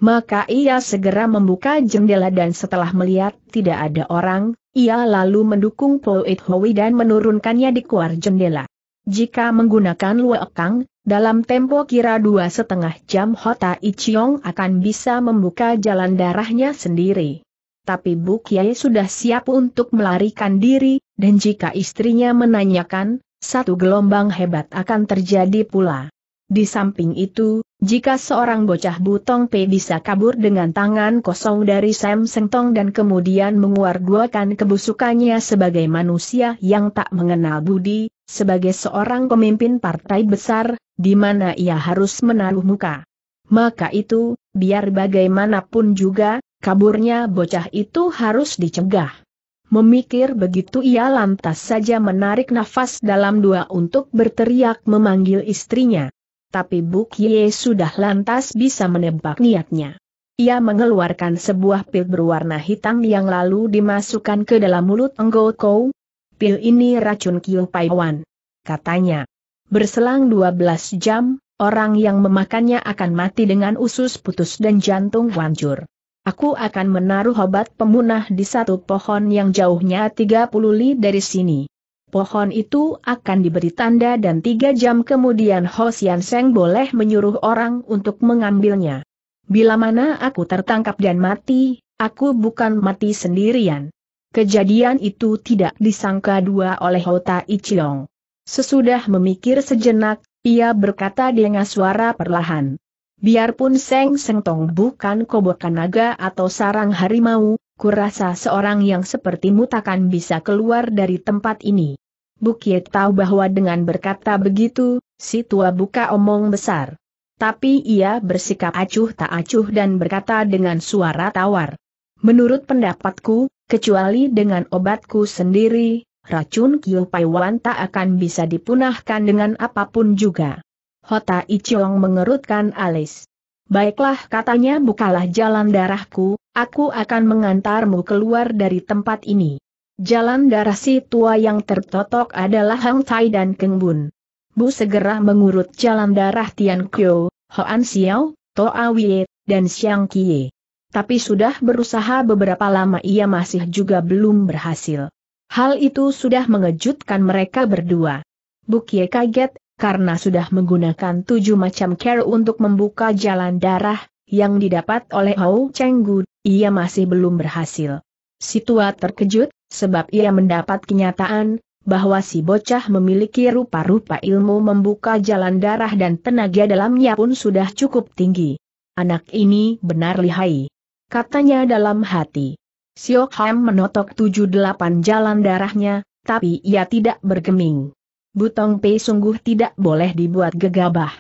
Maka ia segera membuka jendela dan setelah melihat tidak ada orang, ia lalu mendukung Poet Hoi dan menurunkannya di keluar jendela. Jika menggunakan Kang, dalam tempo kira dua setengah jam Hota Ichiong akan bisa membuka jalan darahnya sendiri. Tapi Bu Kiai sudah siap untuk melarikan diri, dan jika istrinya menanyakan, satu gelombang hebat akan terjadi pula. Di samping itu, jika seorang bocah butong P bisa kabur dengan tangan kosong dari Sam Sengtong dan kemudian menguarguakan kebusukannya sebagai manusia yang tak mengenal budi, sebagai seorang pemimpin partai besar, di mana ia harus menaruh muka. Maka itu, biar bagaimanapun juga, kaburnya bocah itu harus dicegah. Memikir begitu ia lantas saja menarik nafas dalam dua untuk berteriak memanggil istrinya tapi Buk Ye sudah lantas bisa menebak niatnya. Ia mengeluarkan sebuah pil berwarna hitam yang lalu dimasukkan ke dalam mulut Enggol Kou. Pil ini racun Kiu Wan. Katanya. Berselang 12 jam, orang yang memakannya akan mati dengan usus putus dan jantung hancur. Aku akan menaruh obat pemunah di satu pohon yang jauhnya 30 li dari sini pohon itu akan diberi tanda dan tiga jam kemudian Sian Seng boleh menyuruh orang untuk mengambilnya. Bila mana aku tertangkap dan mati, aku bukan mati sendirian. Kejadian itu tidak disangka dua oleh Tai Chiong. Sesudah memikir sejenak, ia berkata dengan suara perlahan. Biarpun Seng Tong bukan kobokan naga atau sarang harimau, kurasa seorang yang sepertimu takkan bisa keluar dari tempat ini. Bukit tahu bahwa dengan berkata begitu, si tua buka omong besar. Tapi ia bersikap acuh tak acuh dan berkata dengan suara tawar. Menurut pendapatku, kecuali dengan obatku sendiri, racun Kiu Paiwan tak akan bisa dipunahkan dengan apapun juga. Hota Ichiong mengerutkan alis. Baiklah katanya bukalah jalan darahku, aku akan mengantarmu keluar dari tempat ini. Jalan darah si tua yang tertotok adalah Hang Tai dan Keng Bun. Bu segera mengurut jalan darah Tian Kyo, Hoan Xiao, Toa Wie, dan Xiang Kie. Tapi sudah berusaha beberapa lama ia masih juga belum berhasil. Hal itu sudah mengejutkan mereka berdua. Bu kie kaget, karena sudah menggunakan tujuh macam care untuk membuka jalan darah, yang didapat oleh Hou Chenggu, ia masih belum berhasil. Situa terkejut, sebab ia mendapat kenyataan, bahwa si bocah memiliki rupa-rupa ilmu membuka jalan darah dan tenaga dalamnya pun sudah cukup tinggi. Anak ini benar lihai. Katanya dalam hati. Siok Ham menotok tujuh delapan jalan darahnya, tapi ia tidak bergeming. Butong Pei sungguh tidak boleh dibuat gegabah.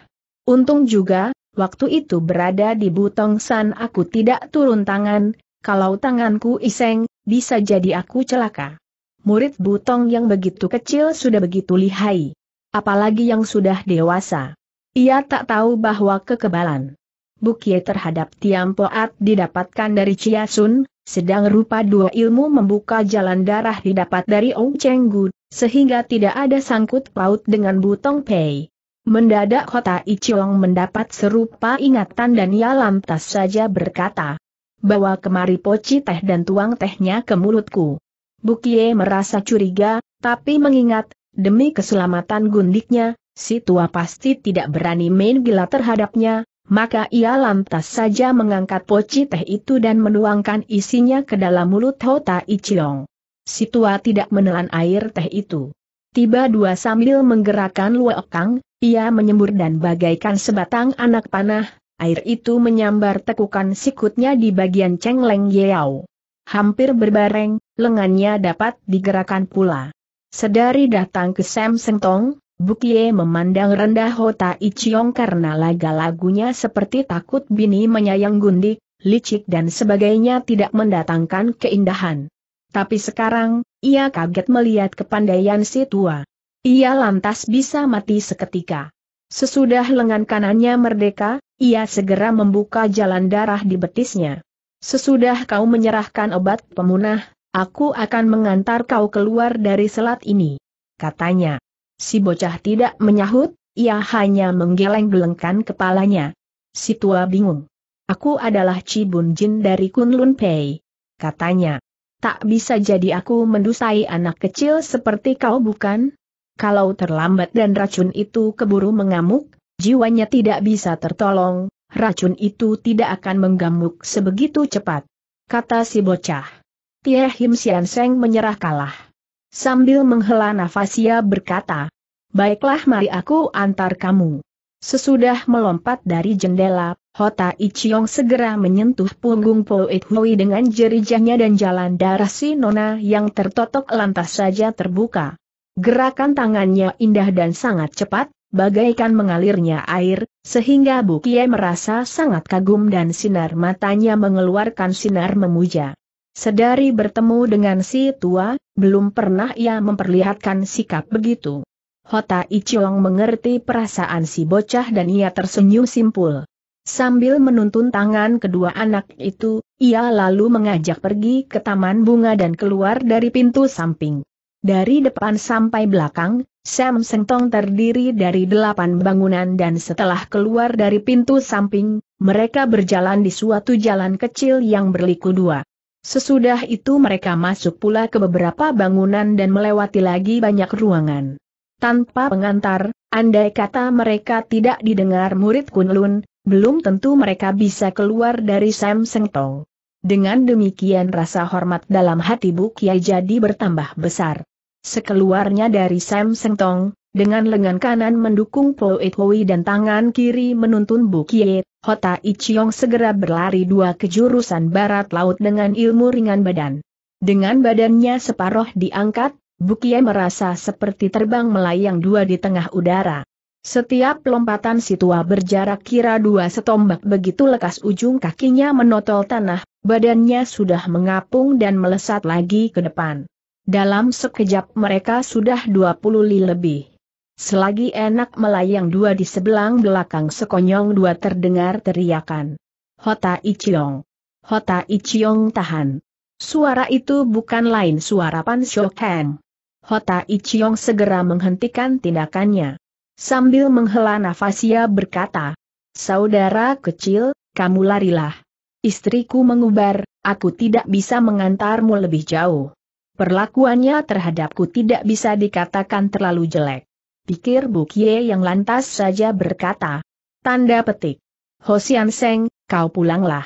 Untung juga, waktu itu berada di Butong San aku tidak turun tangan, kalau tanganku iseng, bisa jadi aku celaka. Murid Butong yang begitu kecil sudah begitu lihai. Apalagi yang sudah dewasa. Ia tak tahu bahwa kekebalan Bukie terhadap Tiampoat didapatkan dari Chia Sun, sedang rupa dua ilmu membuka jalan darah didapat dari Ong Cheng Chenggu, sehingga tidak ada sangkut paut dengan Butong Pei. Mendadak kota Ichiong mendapat serupa ingatan dan ia lantas saja berkata, Bawa kemari poci teh dan tuang tehnya ke mulutku. Bukie merasa curiga, tapi mengingat, demi keselamatan gundiknya, si tua pasti tidak berani main gila terhadapnya, maka ia lantas saja mengangkat poci teh itu dan menuangkan isinya ke dalam mulut Hota Ichilong. Si tua tidak menelan air teh itu. Tiba dua sambil menggerakkan kang, ia menyembur dan bagaikan sebatang anak panah, air itu menyambar tekukan sikutnya di bagian leng Yeao. Hampir berbareng, lengannya dapat digerakkan pula. Sedari datang ke Sam tong. Bukie memandang rendah Hota Ichiong karena laga-lagunya seperti takut bini menyayang gundik, licik dan sebagainya tidak mendatangkan keindahan. Tapi sekarang, ia kaget melihat kepandaian si tua. Ia lantas bisa mati seketika. Sesudah lengan kanannya merdeka, ia segera membuka jalan darah di betisnya. Sesudah kau menyerahkan obat pemunah, aku akan mengantar kau keluar dari selat ini. Katanya. Si bocah tidak menyahut, ia hanya menggeleng-gelengkan kepalanya. Si tua bingung. Aku adalah Cibun Jin dari Kunlun Pei. Katanya. Tak bisa jadi aku mendusai anak kecil seperti kau bukan? Kalau terlambat dan racun itu keburu mengamuk, jiwanya tidak bisa tertolong, racun itu tidak akan menggamuk sebegitu cepat. Kata si bocah. Tie Him Sian Seng menyerah kalah. Sambil menghela nafas ia berkata, Baiklah mari aku antar kamu. Sesudah melompat dari jendela, Hota Ichiong segera menyentuh punggung Poe Hui dengan jerijahnya dan jalan darah si Nona yang tertotok lantas saja terbuka. Gerakan tangannya indah dan sangat cepat, bagaikan mengalirnya air, sehingga Bu Kie merasa sangat kagum dan sinar matanya mengeluarkan sinar memuja. Sedari bertemu dengan si tua, belum pernah ia memperlihatkan sikap begitu. Hota Ichiong mengerti perasaan si bocah dan ia tersenyum simpul. Sambil menuntun tangan kedua anak itu, ia lalu mengajak pergi ke taman bunga dan keluar dari pintu samping. Dari depan sampai belakang, Sam Sengtong terdiri dari delapan bangunan dan setelah keluar dari pintu samping, mereka berjalan di suatu jalan kecil yang berliku dua. Sesudah itu mereka masuk pula ke beberapa bangunan dan melewati lagi banyak ruangan. Tanpa pengantar, andai kata mereka tidak didengar murid Kunlun, belum tentu mereka bisa keluar dari Sam Seng Tong. Dengan demikian rasa hormat dalam hati Bu Kiai jadi bertambah besar. Sekeluarnya dari Sam Seng Tong, dengan lengan kanan mendukung Po Hui dan tangan kiri menuntun Bu Kie, Hota Ichiong segera berlari dua ke jurusan barat laut dengan ilmu ringan badan. Dengan badannya separoh diangkat, Bu Kie merasa seperti terbang melayang dua di tengah udara. Setiap lompatan si berjarak kira dua setombak begitu lekas ujung kakinya menotol tanah, badannya sudah mengapung dan melesat lagi ke depan. Dalam sekejap mereka sudah 20 li lebih. Selagi enak melayang dua di sebelah belakang sekonyong dua terdengar teriakan. Hota Ichiong. Hota Ichiong tahan. Suara itu bukan lain suara Pan Shokeng. Hota Ichiong segera menghentikan tindakannya. Sambil menghela nafas ia berkata, Saudara kecil, kamu larilah. Istriku mengubar, aku tidak bisa mengantarmu lebih jauh perlakuannya terhadapku tidak bisa dikatakan terlalu jelek. Pikir Bukie yang lantas saja berkata. Tanda petik. Hosian Seng, kau pulanglah.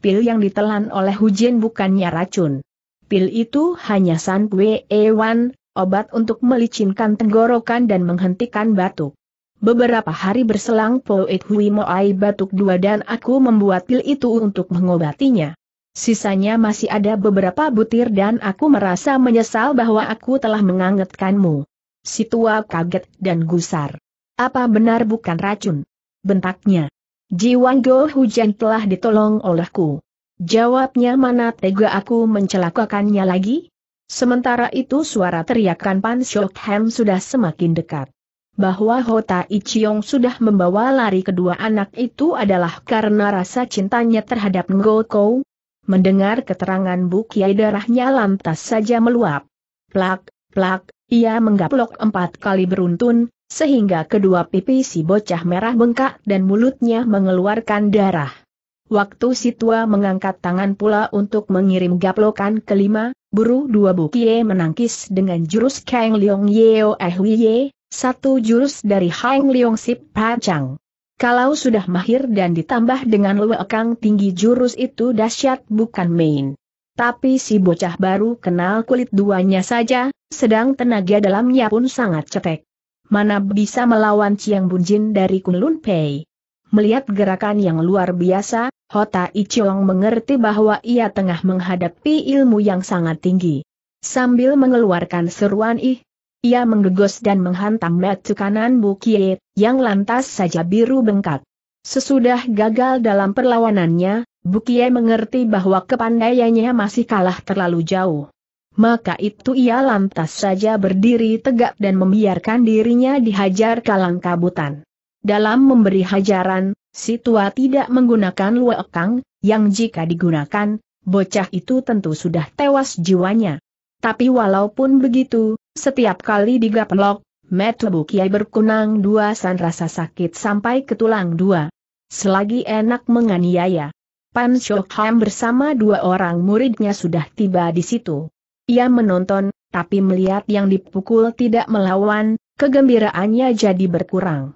Pil yang ditelan oleh Jin bukannya racun. Pil itu hanya San Kue e Wan, obat untuk melicinkan tenggorokan dan menghentikan batuk. Beberapa hari berselang Poet Hui Moai batuk dua dan aku membuat pil itu untuk mengobatinya. Sisanya masih ada beberapa butir dan aku merasa menyesal bahwa aku telah mengangetkanmu. Si tua kaget dan gusar. Apa benar bukan racun? Bentaknya. Jiwan Go Hujan telah ditolong olehku. Jawabnya mana tega aku mencelakakannya lagi? Sementara itu suara teriakan Pan Shok Hem sudah semakin dekat. Bahwa Hota Ichiong sudah membawa lari kedua anak itu adalah karena rasa cintanya terhadap Ngo Kou, Mendengar keterangan Bu Kiai darahnya lantas saja meluap. Plak, plak, ia menggaplok empat kali beruntun, sehingga kedua pipi si bocah merah bengkak dan mulutnya mengeluarkan darah. Waktu si tua mengangkat tangan pula untuk mengirim gaplokan kelima, buru dua Kiai menangkis dengan jurus Kang Leong Yeo Eh satu jurus dari Hang Leong Sip Pacang. Kalau sudah mahir dan ditambah dengan lewekang tinggi jurus itu dahsyat bukan main. Tapi si bocah baru kenal kulit duanya saja, sedang tenaga dalamnya pun sangat cetek. Mana bisa melawan Chiang Bunjin dari Kunlun Pei. Melihat gerakan yang luar biasa, Hota Ichiong mengerti bahwa ia tengah menghadapi ilmu yang sangat tinggi. Sambil mengeluarkan seruan ih, ia menggegos dan menghantam batu kanan Bukie, yang lantas saja biru bengkak. Sesudah gagal dalam perlawanannya, Bukie mengerti bahwa kepandaiannya masih kalah terlalu jauh. Maka itu ia lantas saja berdiri tegak dan membiarkan dirinya dihajar kalang kabutan. Dalam memberi hajaran, si tua tidak menggunakan luekang, yang jika digunakan, bocah itu tentu sudah tewas jiwanya. Tapi walaupun begitu, setiap kali digaplok, metu tubuh Kiai berkunang dua san rasa sakit sampai ke tulang dua. Selagi enak menganiaya. Pan Shokham bersama dua orang muridnya sudah tiba di situ. Ia menonton, tapi melihat yang dipukul tidak melawan, kegembiraannya jadi berkurang.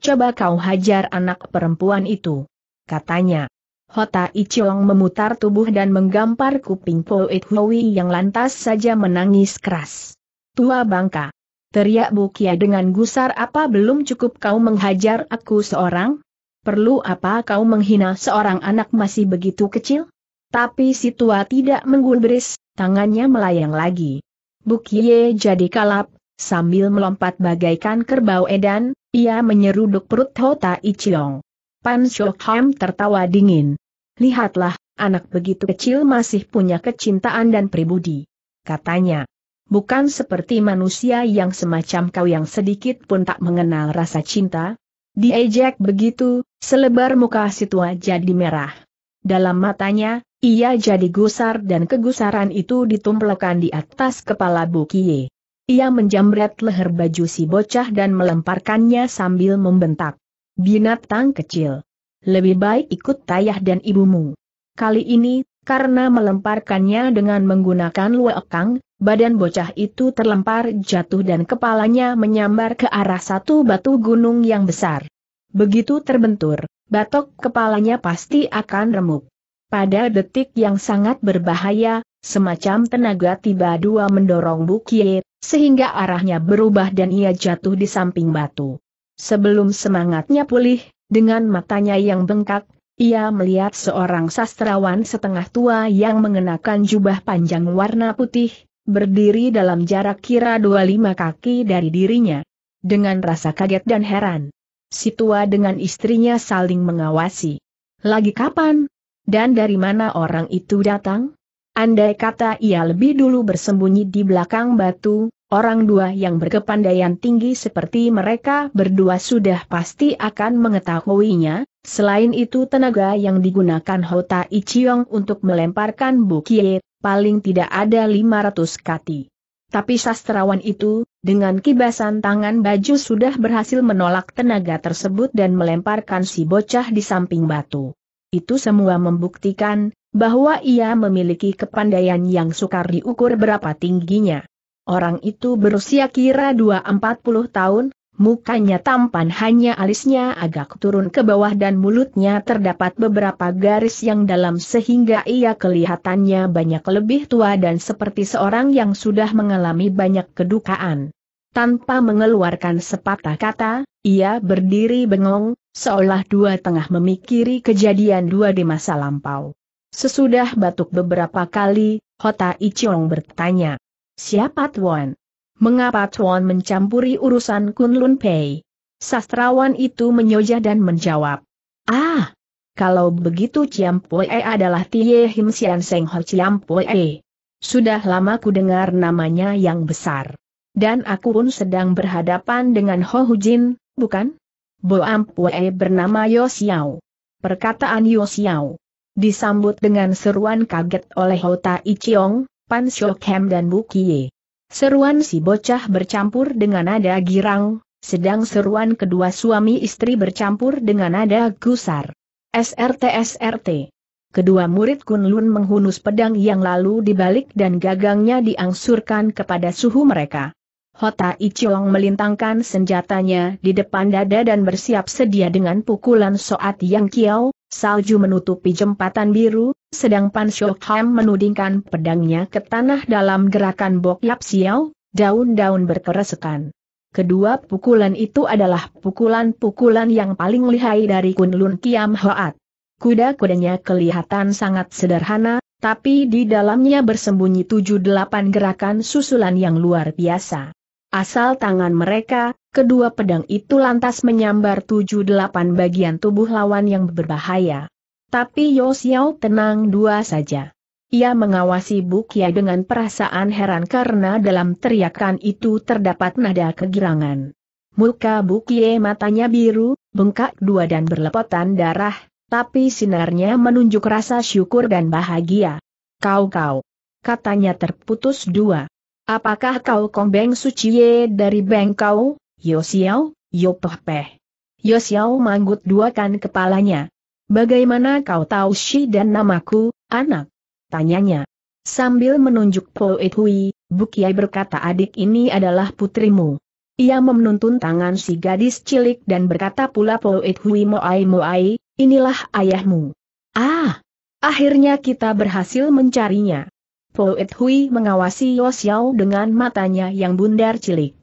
Coba kau hajar anak perempuan itu. Katanya. Hota Ichong memutar tubuh dan menggampar kuping Poet Hui yang lantas saja menangis keras tua bangka. Teriak Bukia dengan gusar apa belum cukup kau menghajar aku seorang? Perlu apa kau menghina seorang anak masih begitu kecil? Tapi si tua tidak menggulbris, tangannya melayang lagi. Bukie jadi kalap, sambil melompat bagaikan kerbau edan, ia menyeruduk perut Hota Ichilong. Pan Shokham tertawa dingin. Lihatlah, anak begitu kecil masih punya kecintaan dan pribudi. Katanya bukan seperti manusia yang semacam kau yang sedikit pun tak mengenal rasa cinta. Diejek begitu, selebar muka si tua jadi merah. Dalam matanya, ia jadi gusar dan kegusaran itu ditumplekan di atas kepala Bukie. Ia menjamret leher baju si bocah dan melemparkannya sambil membentak. Binatang kecil. Lebih baik ikut tayah dan ibumu. Kali ini, karena melemparkannya dengan menggunakan luekang, badan bocah itu terlempar jatuh dan kepalanya menyambar ke arah satu batu gunung yang besar. Begitu terbentur, batok kepalanya pasti akan remuk. Pada detik yang sangat berbahaya, semacam tenaga tiba dua mendorong bukit, sehingga arahnya berubah dan ia jatuh di samping batu. Sebelum semangatnya pulih, dengan matanya yang bengkak, ia melihat seorang sastrawan setengah tua yang mengenakan jubah panjang warna putih, berdiri dalam jarak kira 25 kaki dari dirinya. Dengan rasa kaget dan heran, si tua dengan istrinya saling mengawasi. Lagi kapan? Dan dari mana orang itu datang? Andai kata ia lebih dulu bersembunyi di belakang batu, Orang dua yang berkepandaian tinggi seperti mereka berdua sudah pasti akan mengetahuinya, Selain itu tenaga yang digunakan Hota Ichiong untuk melemparkan bukie, paling tidak ada 500 kati. Tapi sastrawan itu, dengan kibasan tangan baju sudah berhasil menolak tenaga tersebut dan melemparkan si bocah di samping batu. Itu semua membuktikan, bahwa ia memiliki kepandaian yang sukar diukur berapa tingginya. Orang itu berusia kira 240 tahun, Mukanya tampan hanya alisnya agak turun ke bawah dan mulutnya terdapat beberapa garis yang dalam sehingga ia kelihatannya banyak lebih tua dan seperti seorang yang sudah mengalami banyak kedukaan. Tanpa mengeluarkan sepatah kata, ia berdiri bengong, seolah dua tengah memikiri kejadian dua di masa lampau. Sesudah batuk beberapa kali, Hota Ichong bertanya, Siapa Tuan? mengapa Tuan mencampuri urusan Kunlun Pei? Sastrawan itu menyojah dan menjawab, Ah, kalau begitu Pue adalah Tie Him Sian Seng Ho Pue. Sudah lama ku dengar namanya yang besar. Dan aku pun sedang berhadapan dengan Ho Hu Jin, bukan? Bo Pue bernama Yo Xiao. Perkataan Yo Xiao disambut dengan seruan kaget oleh Hota Ichiong, Pan Shokem dan Bu Kie. Seruan si bocah bercampur dengan nada girang, sedang seruan kedua suami istri bercampur dengan nada gusar. SRT-SRT. Kedua murid Kunlun menghunus pedang yang lalu dibalik dan gagangnya diangsurkan kepada suhu mereka. Hota Ichiong melintangkan senjatanya di depan dada dan bersiap sedia dengan pukulan Soat Yang Kiao, Salju menutupi jembatan biru, sedang Pan Shokham menudingkan pedangnya ke tanah dalam gerakan Bok Yap Siau, daun-daun berkeresekan. Kedua pukulan itu adalah pukulan-pukulan yang paling lihai dari Kunlun Kiam Hoat. Kuda-kudanya kelihatan sangat sederhana, tapi di dalamnya bersembunyi tujuh delapan gerakan susulan yang luar biasa. Asal tangan mereka, kedua pedang itu lantas menyambar tujuh delapan bagian tubuh lawan yang berbahaya. Tapi Yo Xiao tenang dua saja. Ia mengawasi Bukia dengan perasaan heran karena dalam teriakan itu terdapat nada kegirangan. Muka Bukie matanya biru, bengkak dua dan berlepotan darah, tapi sinarnya menunjuk rasa syukur dan bahagia. Kau-kau. Katanya terputus dua. Apakah kau kombeng suciye dari bengkau, kau, Yosiao, Yopehpeh? Yosiao manggut duakan kepalanya. Bagaimana kau tahu si dan namaku, anak? Tanyanya. Sambil menunjuk Po Etui, Bukiai berkata adik ini adalah putrimu. Ia menuntun tangan si gadis cilik dan berkata pula Po Etui Moai Moai, inilah ayahmu. Ah! Akhirnya kita berhasil mencarinya. Po Et Hui mengawasi Yo Xiao dengan matanya yang bundar cilik.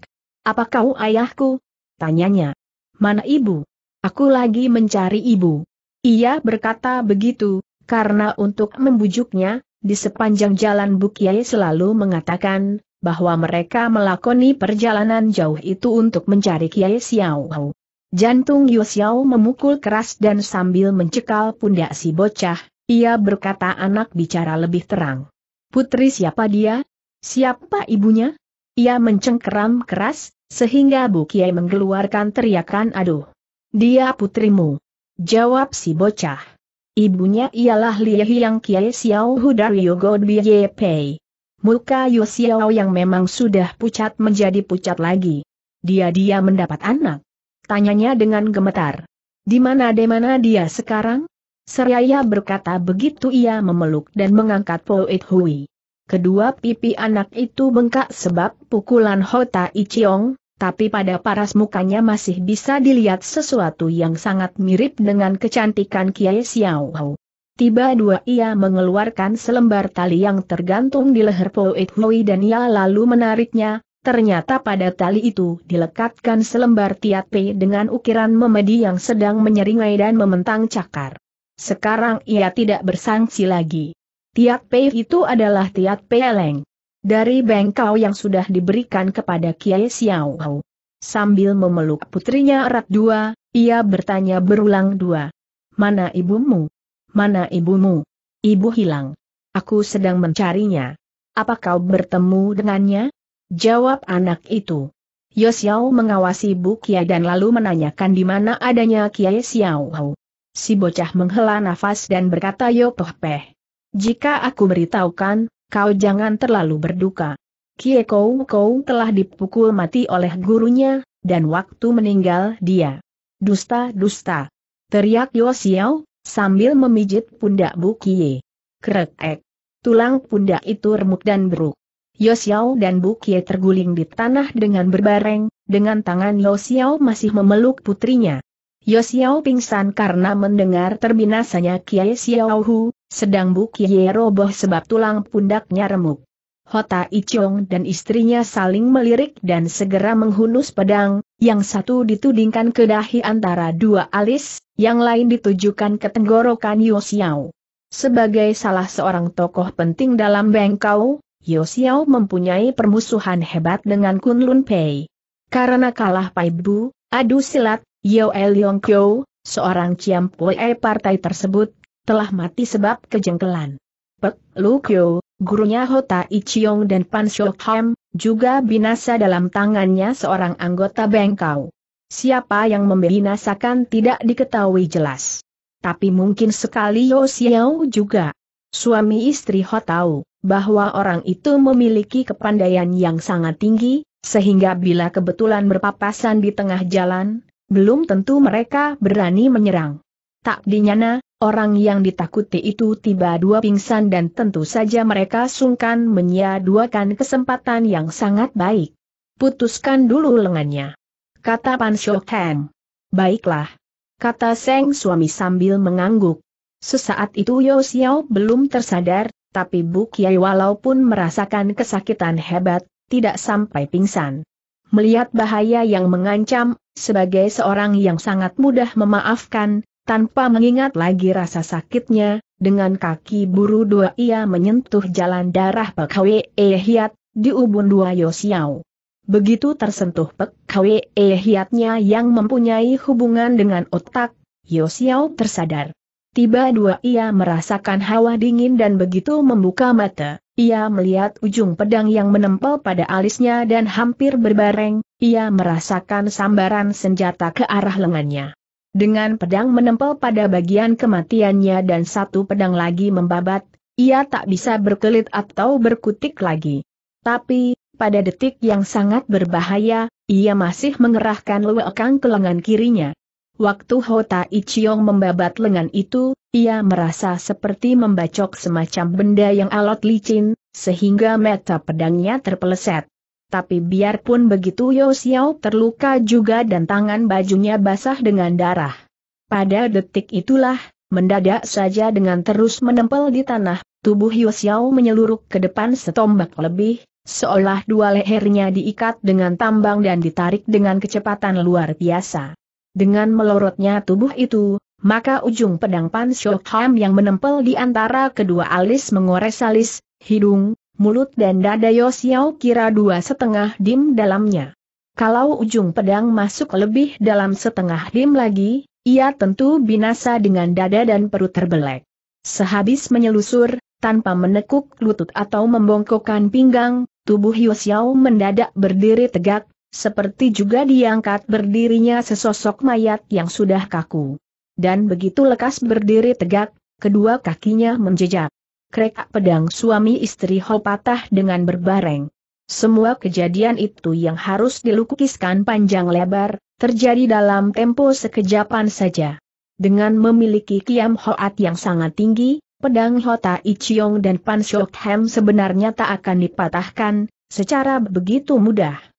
Apa kau ayahku? Tanyanya. Mana ibu? Aku lagi mencari ibu. Ia berkata begitu, karena untuk membujuknya, di sepanjang jalan Bukiai selalu mengatakan, bahwa mereka melakoni perjalanan jauh itu untuk mencari Kiai Xiao. Jantung Yu Xiao memukul keras dan sambil mencekal pundak si bocah, ia berkata anak bicara lebih terang. Putri siapa dia? Siapa ibunya? Ia mencengkeram keras, sehingga Bu Kiai mengeluarkan teriakan aduh. Dia putrimu. Jawab si bocah. Ibunya ialah Liehi yang Kiai Xiao Hudar Yogo Pei. Muka Yu Xiao yang memang sudah pucat menjadi pucat lagi. Dia-dia mendapat anak. Tanyanya dengan gemetar. Di mana mana dia sekarang? Seraya berkata begitu ia memeluk dan mengangkat Poet Hui. Kedua pipi anak itu bengkak sebab pukulan Hota Ichiong, tapi pada paras mukanya masih bisa dilihat sesuatu yang sangat mirip dengan kecantikan Kiai Xiao. Tiba dua ia mengeluarkan selembar tali yang tergantung di leher Poet Hui dan ia lalu menariknya, ternyata pada tali itu dilekatkan selembar tiat P dengan ukiran memedi yang sedang menyeringai dan mementang cakar. Sekarang ia tidak bersangsi lagi. Tiat Pei itu adalah Tiat Peleng. Dari bengkau yang sudah diberikan kepada Kiai Xiao. Sambil memeluk putrinya erat dua, ia bertanya berulang dua. Mana ibumu? Mana ibumu? Ibu hilang. Aku sedang mencarinya. Apa kau bertemu dengannya? Jawab anak itu. Yosiao mengawasi Bu Kiai dan lalu menanyakan di mana adanya Kiai Xiao. Si bocah menghela nafas dan berkata Toh Peh. Jika aku beritahukan, kau jangan terlalu berduka. Kie Kou Kou telah dipukul mati oleh gurunya, dan waktu meninggal dia. Dusta-dusta. Teriak Yosiao, sambil memijit pundak Bu Kie. Krek ek. Tulang pundak itu remuk dan beruk. Yosiao dan Bu Kie terguling di tanah dengan berbareng, dengan tangan Yosiao masih memeluk putrinya. Yosiao pingsan karena mendengar terbinasanya Kiai Xiaohu, sedang Bu Kiai roboh sebab tulang pundaknya remuk. Hota Ichong dan istrinya saling melirik dan segera menghunus pedang, yang satu ditudingkan ke dahi antara dua alis, yang lain ditujukan ke tenggorokan Yosiao. Sebagai salah seorang tokoh penting dalam Bengkau, Yosiao mempunyai permusuhan hebat dengan Kunlun Pei. Karena kalah Pai Bu, adu silat, Yeo Elyong Kyo, seorang Ciampue partai tersebut, telah mati sebab kejengkelan. Pek Lu Kyo, gurunya Hota Ichiong dan Pan Shok juga binasa dalam tangannya seorang anggota Bengkau. Siapa yang membinasakan tidak diketahui jelas. Tapi mungkin sekali Yeo Xiao juga. Suami istri Ho tahu bahwa orang itu memiliki kepandaian yang sangat tinggi, sehingga bila kebetulan berpapasan di tengah jalan, belum tentu mereka berani menyerang. Tak dinyana, orang yang ditakuti itu tiba dua pingsan dan tentu saja mereka sungkan menyaduakan kesempatan yang sangat baik. Putuskan dulu lengannya. Kata Pan Shokan. Baiklah. Kata Seng suami sambil mengangguk. Sesaat itu Yo Xiao belum tersadar, tapi Bu Kiai walaupun merasakan kesakitan hebat, tidak sampai pingsan melihat bahaya yang mengancam, sebagai seorang yang sangat mudah memaafkan, tanpa mengingat lagi rasa sakitnya, dengan kaki buru dua ia menyentuh jalan darah Pek Hwe di ubun dua Yosiao. Begitu tersentuh Pek Hwe yang mempunyai hubungan dengan otak, Yosiao tersadar tiba dua ia merasakan hawa dingin dan begitu membuka mata, ia melihat ujung pedang yang menempel pada alisnya dan hampir berbareng, ia merasakan sambaran senjata ke arah lengannya. Dengan pedang menempel pada bagian kematiannya dan satu pedang lagi membabat, ia tak bisa berkelit atau berkutik lagi. Tapi, pada detik yang sangat berbahaya, ia masih mengerahkan lewekang ke lengan kirinya. Waktu Hota Ichiong membabat lengan itu, ia merasa seperti membacok semacam benda yang alot licin, sehingga mata pedangnya terpeleset. Tapi biarpun begitu Yo Xiao terluka juga dan tangan bajunya basah dengan darah. Pada detik itulah, mendadak saja dengan terus menempel di tanah, tubuh Yo Xiao menyeluruh ke depan setombak lebih, seolah dua lehernya diikat dengan tambang dan ditarik dengan kecepatan luar biasa. Dengan melorotnya tubuh itu, maka ujung pedang Pan Shok yang menempel di antara kedua alis mengores alis, hidung, mulut dan dada Yosiao kira dua setengah dim dalamnya. Kalau ujung pedang masuk lebih dalam setengah dim lagi, ia tentu binasa dengan dada dan perut terbelek. Sehabis menyelusur, tanpa menekuk lutut atau membongkokkan pinggang, tubuh Yosiao mendadak berdiri tegak, seperti juga diangkat berdirinya sesosok mayat yang sudah kaku. Dan begitu lekas berdiri tegak, kedua kakinya menjejak. Krekak pedang suami istri Ho patah dengan berbareng. Semua kejadian itu yang harus dilukiskan panjang lebar, terjadi dalam tempo sekejapan saja. Dengan memiliki kiam hoat yang sangat tinggi, pedang Hota Ichiong dan Pan Shok Hem sebenarnya tak akan dipatahkan, secara begitu mudah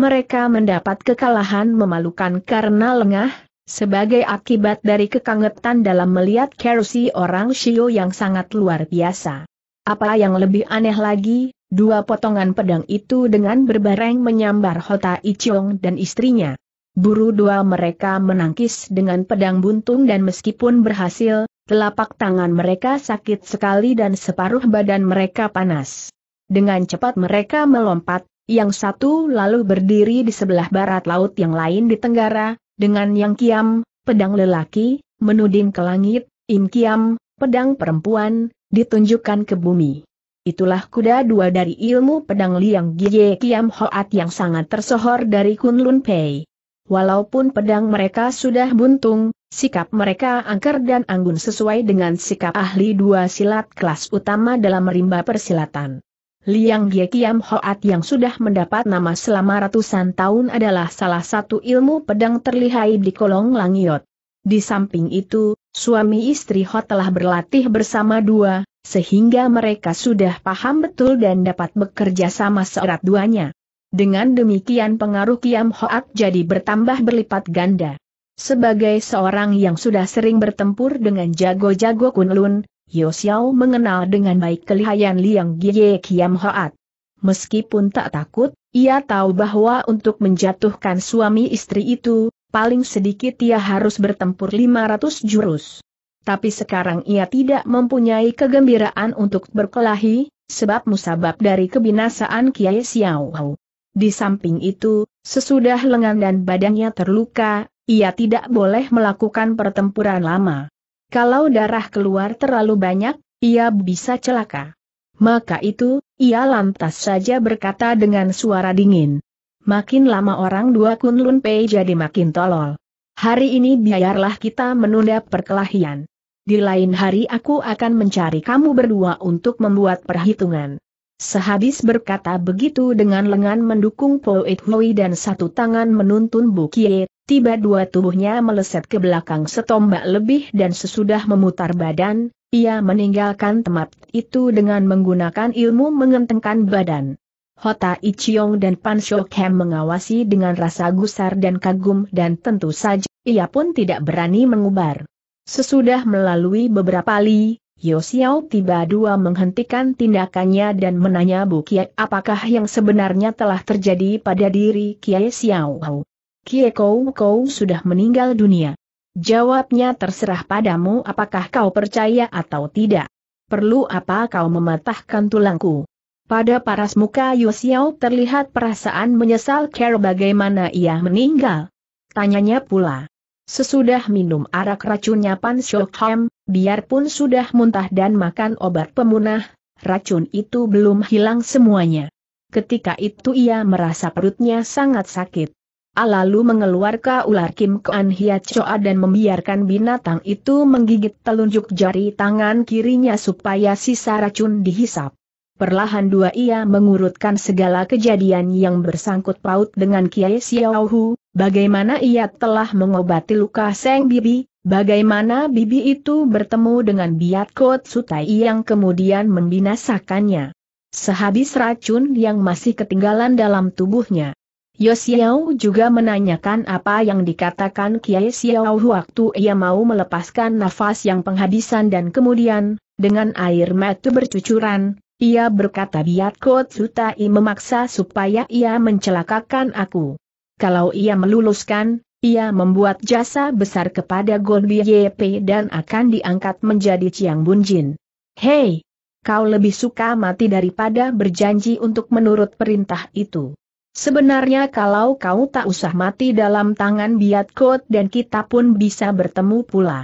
mereka mendapat kekalahan memalukan karena lengah, sebagai akibat dari kekangetan dalam melihat kerusi orang Shio yang sangat luar biasa. Apa yang lebih aneh lagi, dua potongan pedang itu dengan berbareng menyambar Hota Ichong dan istrinya. Buru dua mereka menangkis dengan pedang buntung dan meskipun berhasil, telapak tangan mereka sakit sekali dan separuh badan mereka panas. Dengan cepat mereka melompat, yang satu lalu berdiri di sebelah barat laut yang lain di tenggara, dengan yang kiam, pedang lelaki, menuding ke langit, im kiam, pedang perempuan, ditunjukkan ke bumi. Itulah kuda dua dari ilmu pedang Liang gie Kiam Hoat yang sangat tersohor dari Kunlun Pei. Walaupun pedang mereka sudah buntung, sikap mereka angker dan anggun sesuai dengan sikap ahli dua silat kelas utama dalam rimba persilatan. Liang Ye Kiam Hoat yang sudah mendapat nama selama ratusan tahun adalah salah satu ilmu pedang terlihai di kolong langiot. Di samping itu, suami istri Ho telah berlatih bersama dua, sehingga mereka sudah paham betul dan dapat bekerja sama seerat duanya. Dengan demikian pengaruh Kiam Hoat jadi bertambah berlipat ganda. Sebagai seorang yang sudah sering bertempur dengan jago-jago kunlun, Yo Xiao mengenal dengan baik kelihayan Liang Gie Kiam Hoat. Meskipun tak takut, ia tahu bahwa untuk menjatuhkan suami istri itu, paling sedikit ia harus bertempur 500 jurus. Tapi sekarang ia tidak mempunyai kegembiraan untuk berkelahi, sebab musabab dari kebinasaan Kiai Xiao. Di samping itu, sesudah lengan dan badannya terluka, ia tidak boleh melakukan pertempuran lama. Kalau darah keluar terlalu banyak, ia bisa celaka. Maka itu, ia lantas saja berkata dengan suara dingin. Makin lama orang dua Kunlun Pei jadi makin tolol. Hari ini biarlah kita menunda perkelahian. Di lain hari aku akan mencari kamu berdua untuk membuat perhitungan. Sehabis berkata begitu dengan lengan mendukung Poet Hui dan satu tangan menuntun Kiet, tiba dua tubuhnya meleset ke belakang setombak lebih dan sesudah memutar badan, ia meninggalkan tempat itu dengan menggunakan ilmu mengentengkan badan. Hota Ichiong dan Pan Shokhem mengawasi dengan rasa gusar dan kagum dan tentu saja ia pun tidak berani mengubar. Sesudah melalui beberapa li, Xiao tiba dua menghentikan tindakannya dan menanya Bu Kiai apakah yang sebenarnya telah terjadi pada diri Kiai Xiao. Kie Kou Kou sudah meninggal dunia. Jawabnya terserah padamu apakah kau percaya atau tidak. Perlu apa kau mematahkan tulangku? Pada paras muka Yosiao terlihat perasaan menyesal care bagaimana ia meninggal. Tanyanya pula. Sesudah minum arak racunnya Pan Shokham, biarpun sudah muntah dan makan obat pemunah, racun itu belum hilang semuanya. Ketika itu ia merasa perutnya sangat sakit. Lalu mengeluarkan ular Kim Kuan Choa dan membiarkan binatang itu menggigit telunjuk jari tangan kirinya supaya sisa racun dihisap. Perlahan dua ia mengurutkan segala kejadian yang bersangkut paut dengan Kiai Xiao Hu, bagaimana ia telah mengobati luka Seng Bibi, bagaimana Bibi itu bertemu dengan Biat Kot Sutai yang kemudian membinasakannya. Sehabis racun yang masih ketinggalan dalam tubuhnya, Yosiao juga menanyakan apa yang dikatakan Kiai Xiao waktu ia mau melepaskan nafas yang penghabisan dan kemudian, dengan air mata bercucuran, ia berkata biat Kotsutai memaksa supaya ia mencelakakan aku. Kalau ia meluluskan, ia membuat jasa besar kepada Gobi YP dan akan diangkat menjadi Chiang Bunjin. Hei! Kau lebih suka mati daripada berjanji untuk menurut perintah itu. Sebenarnya kalau kau tak usah mati dalam tangan biat kot dan kita pun bisa bertemu pula.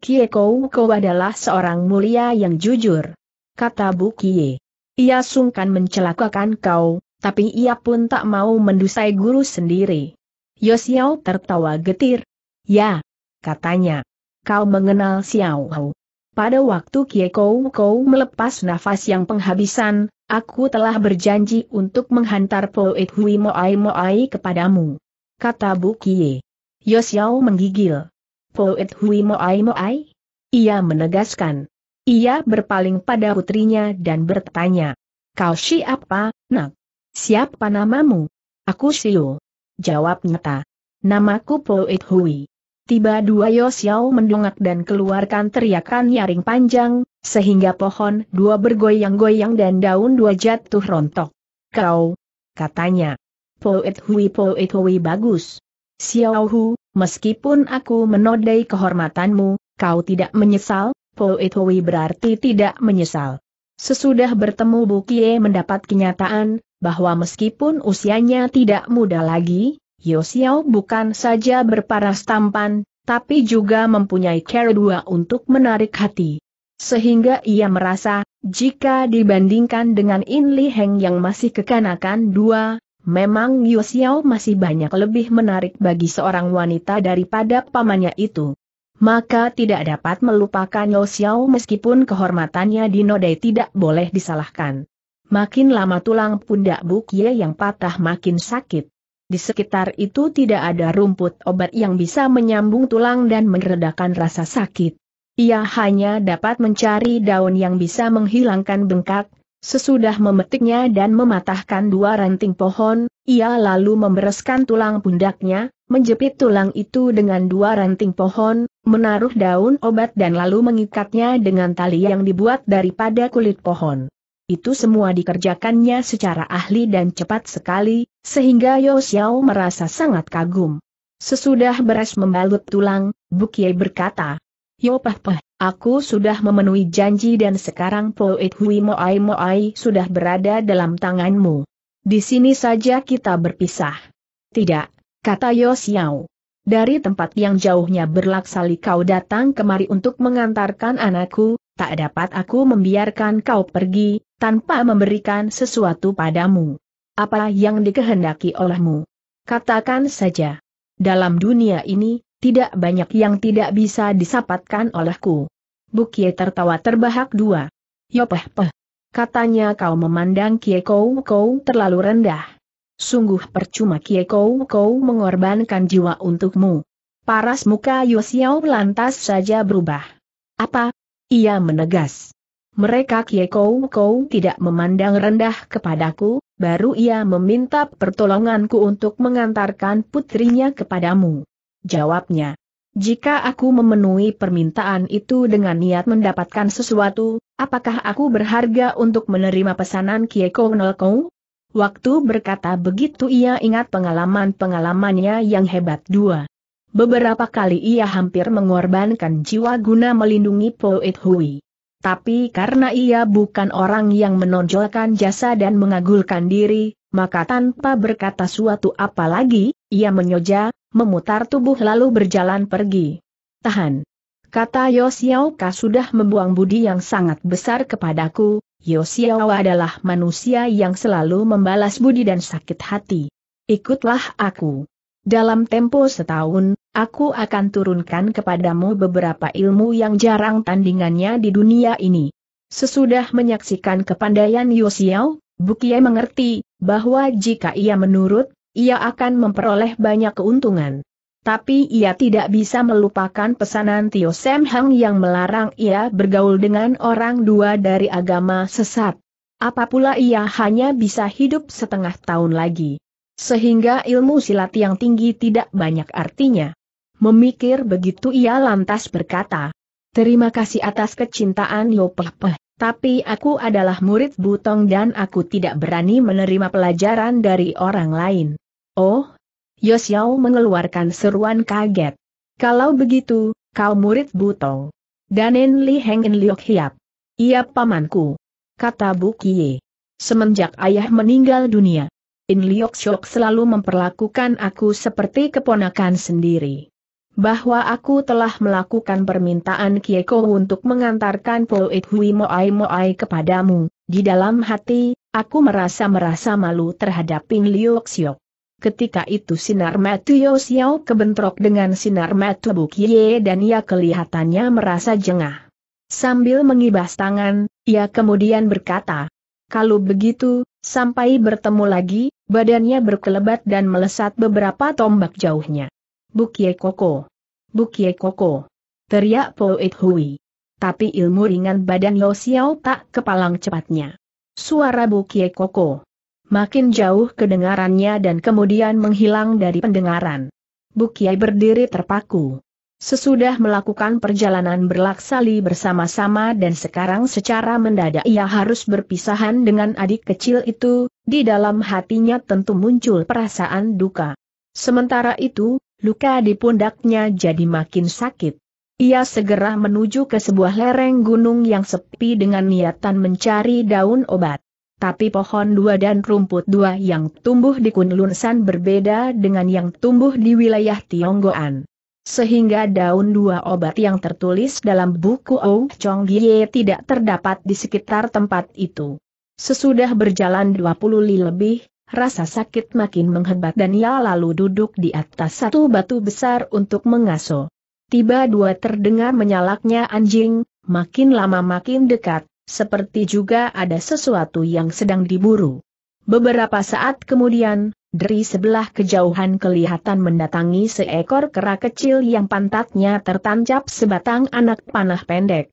Kie Kou, kau adalah seorang mulia yang jujur. Kata Bu Kie. Ia sungkan mencelakakan kau, tapi ia pun tak mau mendusai guru sendiri. Yosiao tertawa getir. Ya, katanya. Kau mengenal Xiao. Pada waktu Kou Kou melepas nafas yang penghabisan, Aku telah berjanji untuk menghantar Poet Hui Moai Moai kepadamu. Kata Bu Kie. Yosiao menggigil. Poet Hui Moai Moai? Ia menegaskan. Ia berpaling pada putrinya dan bertanya. Kau siapa, nak? Siapa namamu? Aku Siu. Jawab nyata. Namaku Poet Hui. Tiba dua Yosiao mendongak dan keluarkan teriakan nyaring panjang, sehingga pohon dua bergoyang-goyang dan daun dua jatuh rontok. Kau, katanya. Poet Hui Poet Hui bagus. Xiao Hu, meskipun aku menodai kehormatanmu, kau tidak menyesal, Poet Hui berarti tidak menyesal. Sesudah bertemu Bukie mendapat kenyataan, bahwa meskipun usianya tidak muda lagi, Xiao bukan saja berparas tampan, tapi juga mempunyai cara dua untuk menarik hati. Sehingga ia merasa, jika dibandingkan dengan In Li Heng yang masih kekanakan dua, memang Yu Xiao masih banyak lebih menarik bagi seorang wanita daripada pamannya itu. Maka tidak dapat melupakan Yu Xiao meskipun kehormatannya dinodai tidak boleh disalahkan. Makin lama tulang pundak bukia Ye yang patah makin sakit. Di sekitar itu tidak ada rumput obat yang bisa menyambung tulang dan meredakan rasa sakit. Ia hanya dapat mencari daun yang bisa menghilangkan bengkak, sesudah memetiknya dan mematahkan dua ranting pohon, ia lalu membereskan tulang pundaknya, menjepit tulang itu dengan dua ranting pohon, menaruh daun obat dan lalu mengikatnya dengan tali yang dibuat daripada kulit pohon. Itu semua dikerjakannya secara ahli dan cepat sekali, sehingga Yosiao merasa sangat kagum. Sesudah beres membalut tulang, Bukie berkata, Yopah-pah, aku sudah memenuhi janji dan sekarang Poet Hui Moai Moai sudah berada dalam tanganmu. Di sini saja kita berpisah. Tidak, kata Yo Xiao. Dari tempat yang jauhnya berlaksali kau datang kemari untuk mengantarkan anakku, tak dapat aku membiarkan kau pergi, tanpa memberikan sesuatu padamu. Apa yang dikehendaki olehmu? Katakan saja. Dalam dunia ini, tidak banyak yang tidak bisa disapatkan olehku. Bukie tertawa terbahak dua. Yopeh peh. Katanya kau memandang Kie Kou terlalu rendah. Sungguh percuma Kie Kou mengorbankan jiwa untukmu. Paras muka Yosiao lantas saja berubah. Apa? Ia menegas. Mereka Kie Kou Kou tidak memandang rendah kepadaku, baru ia meminta pertolonganku untuk mengantarkan putrinya kepadamu. Jawabnya. Jika aku memenuhi permintaan itu dengan niat mendapatkan sesuatu, apakah aku berharga untuk menerima pesanan Kieko Nolkong? Waktu berkata begitu ia ingat pengalaman-pengalamannya yang hebat dua. Beberapa kali ia hampir mengorbankan jiwa guna melindungi Poet Hui. Tapi karena ia bukan orang yang menonjolkan jasa dan mengagulkan diri, maka tanpa berkata suatu apa lagi, ia menyoja, memutar tubuh lalu berjalan pergi. Tahan. Kata Yosiaoka sudah membuang budi yang sangat besar kepadaku, Yosiao adalah manusia yang selalu membalas budi dan sakit hati. Ikutlah aku. Dalam tempo setahun, aku akan turunkan kepadamu beberapa ilmu yang jarang tandingannya di dunia ini. Sesudah menyaksikan kepandaian Yosiao, Bukie mengerti, bahwa jika ia menurut ia akan memperoleh banyak keuntungan. Tapi ia tidak bisa melupakan pesanan Tio Sam Hang yang melarang ia bergaul dengan orang dua dari agama sesat. Apapula ia hanya bisa hidup setengah tahun lagi. Sehingga ilmu silat yang tinggi tidak banyak artinya. Memikir begitu ia lantas berkata, Terima kasih atas kecintaan Yopah Peh. Tapi aku adalah murid butong dan aku tidak berani menerima pelajaran dari orang lain. Oh? Yosiao mengeluarkan seruan kaget. Kalau begitu, kau murid butong. Danin Li Hengen Liok Hiap. Iya pamanku. Kata Bu Kie. Semenjak ayah meninggal dunia, In Liok Shok selalu memperlakukan aku seperti keponakan sendiri bahwa aku telah melakukan permintaan Kieko untuk mengantarkan Poet Hui Moai Moai kepadamu. Di dalam hati, aku merasa-merasa malu terhadap Ping Liu Siok. Ketika itu sinar mata Yosiao kebentrok dengan sinar mata Bu Kie dan ia kelihatannya merasa jengah. Sambil mengibas tangan, ia kemudian berkata, kalau begitu, sampai bertemu lagi, badannya berkelebat dan melesat beberapa tombak jauhnya. Bukie Koko. Bukie Koko. Teriak Po It Hui. Tapi ilmu ringan badan Yo Xiao tak kepalang cepatnya. Suara Bukie Koko. Makin jauh kedengarannya dan kemudian menghilang dari pendengaran. Bukie berdiri terpaku. Sesudah melakukan perjalanan berlaksali bersama-sama dan sekarang secara mendadak ia harus berpisahan dengan adik kecil itu, di dalam hatinya tentu muncul perasaan duka. Sementara itu, luka di pundaknya jadi makin sakit. Ia segera menuju ke sebuah lereng gunung yang sepi dengan niatan mencari daun obat. Tapi pohon dua dan rumput dua yang tumbuh di Kunlunsan berbeda dengan yang tumbuh di wilayah Tionggoan sehingga daun dua obat yang tertulis dalam buku O Chong Ye tidak terdapat di sekitar tempat itu. Sesudah berjalan 20 li lebih, Rasa sakit makin menghebat dan ia lalu duduk di atas satu batu besar untuk mengaso. Tiba dua terdengar menyalaknya anjing, makin lama makin dekat, seperti juga ada sesuatu yang sedang diburu. Beberapa saat kemudian, dari sebelah kejauhan kelihatan mendatangi seekor kera kecil yang pantatnya tertancap sebatang anak panah pendek.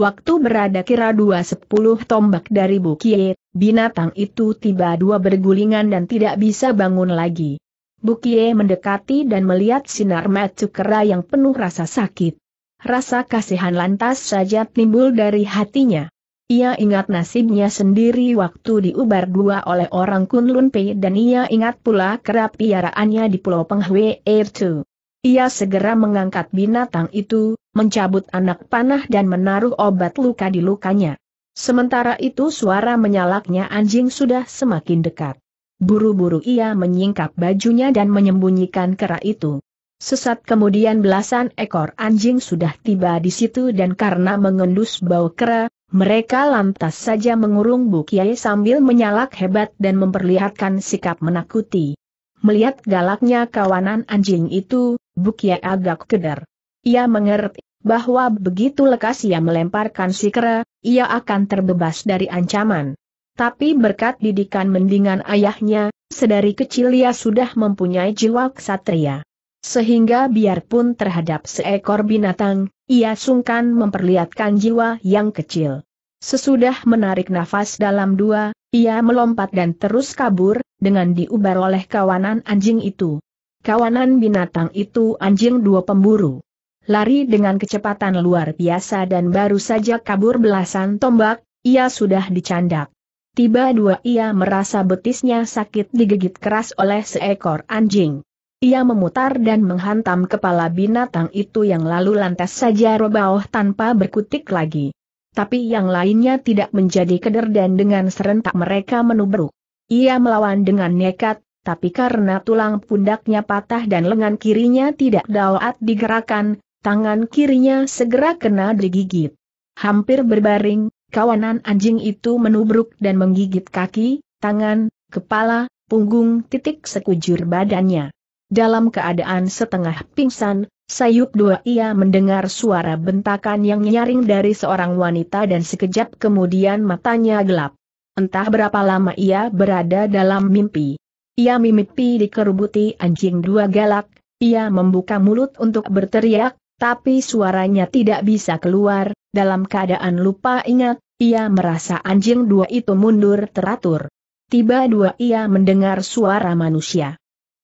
Waktu berada kira dua sepuluh tombak dari Bukit, binatang itu tiba dua bergulingan dan tidak bisa bangun lagi. Bukie mendekati dan melihat sinar mata kera yang penuh rasa sakit. Rasa kasihan lantas saja timbul dari hatinya. Ia ingat nasibnya sendiri waktu diubar dua oleh orang Kunlun Pei dan ia ingat pula kerap piaraannya di Pulau Penghwe Air 2. Ia segera mengangkat binatang itu, mencabut anak panah dan menaruh obat luka di lukanya. Sementara itu suara menyalaknya anjing sudah semakin dekat. Buru-buru ia menyingkap bajunya dan menyembunyikan kera itu. Sesat kemudian belasan ekor anjing sudah tiba di situ dan karena mengendus bau kera, mereka lantas saja mengurung Bukiai sambil menyalak hebat dan memperlihatkan sikap menakuti. Melihat galaknya kawanan anjing itu, Bukia agak keder. Ia mengerti bahwa begitu lekas ia melemparkan kera, ia akan terbebas dari ancaman. Tapi berkat didikan mendingan ayahnya, sedari kecil ia sudah mempunyai jiwa ksatria. Sehingga biarpun terhadap seekor binatang, ia sungkan memperlihatkan jiwa yang kecil. Sesudah menarik nafas dalam dua, ia melompat dan terus kabur, dengan diubar oleh kawanan anjing itu. Kawanan binatang itu anjing dua pemburu. Lari dengan kecepatan luar biasa dan baru saja kabur belasan tombak, ia sudah dicandak. Tiba dua ia merasa betisnya sakit digigit keras oleh seekor anjing. Ia memutar dan menghantam kepala binatang itu yang lalu lantas saja roboh tanpa berkutik lagi tapi yang lainnya tidak menjadi keder dan dengan serentak mereka menubruk. Ia melawan dengan nekat, tapi karena tulang pundaknya patah dan lengan kirinya tidak dapat digerakkan, tangan kirinya segera kena digigit. Hampir berbaring, kawanan anjing itu menubruk dan menggigit kaki, tangan, kepala, punggung titik sekujur badannya. Dalam keadaan setengah pingsan, sayup dua ia mendengar suara bentakan yang nyaring dari seorang wanita dan sekejap kemudian matanya gelap. Entah berapa lama ia berada dalam mimpi. Ia mimpi dikerubuti anjing dua galak, ia membuka mulut untuk berteriak, tapi suaranya tidak bisa keluar, dalam keadaan lupa ingat, ia merasa anjing dua itu mundur teratur. Tiba dua ia mendengar suara manusia.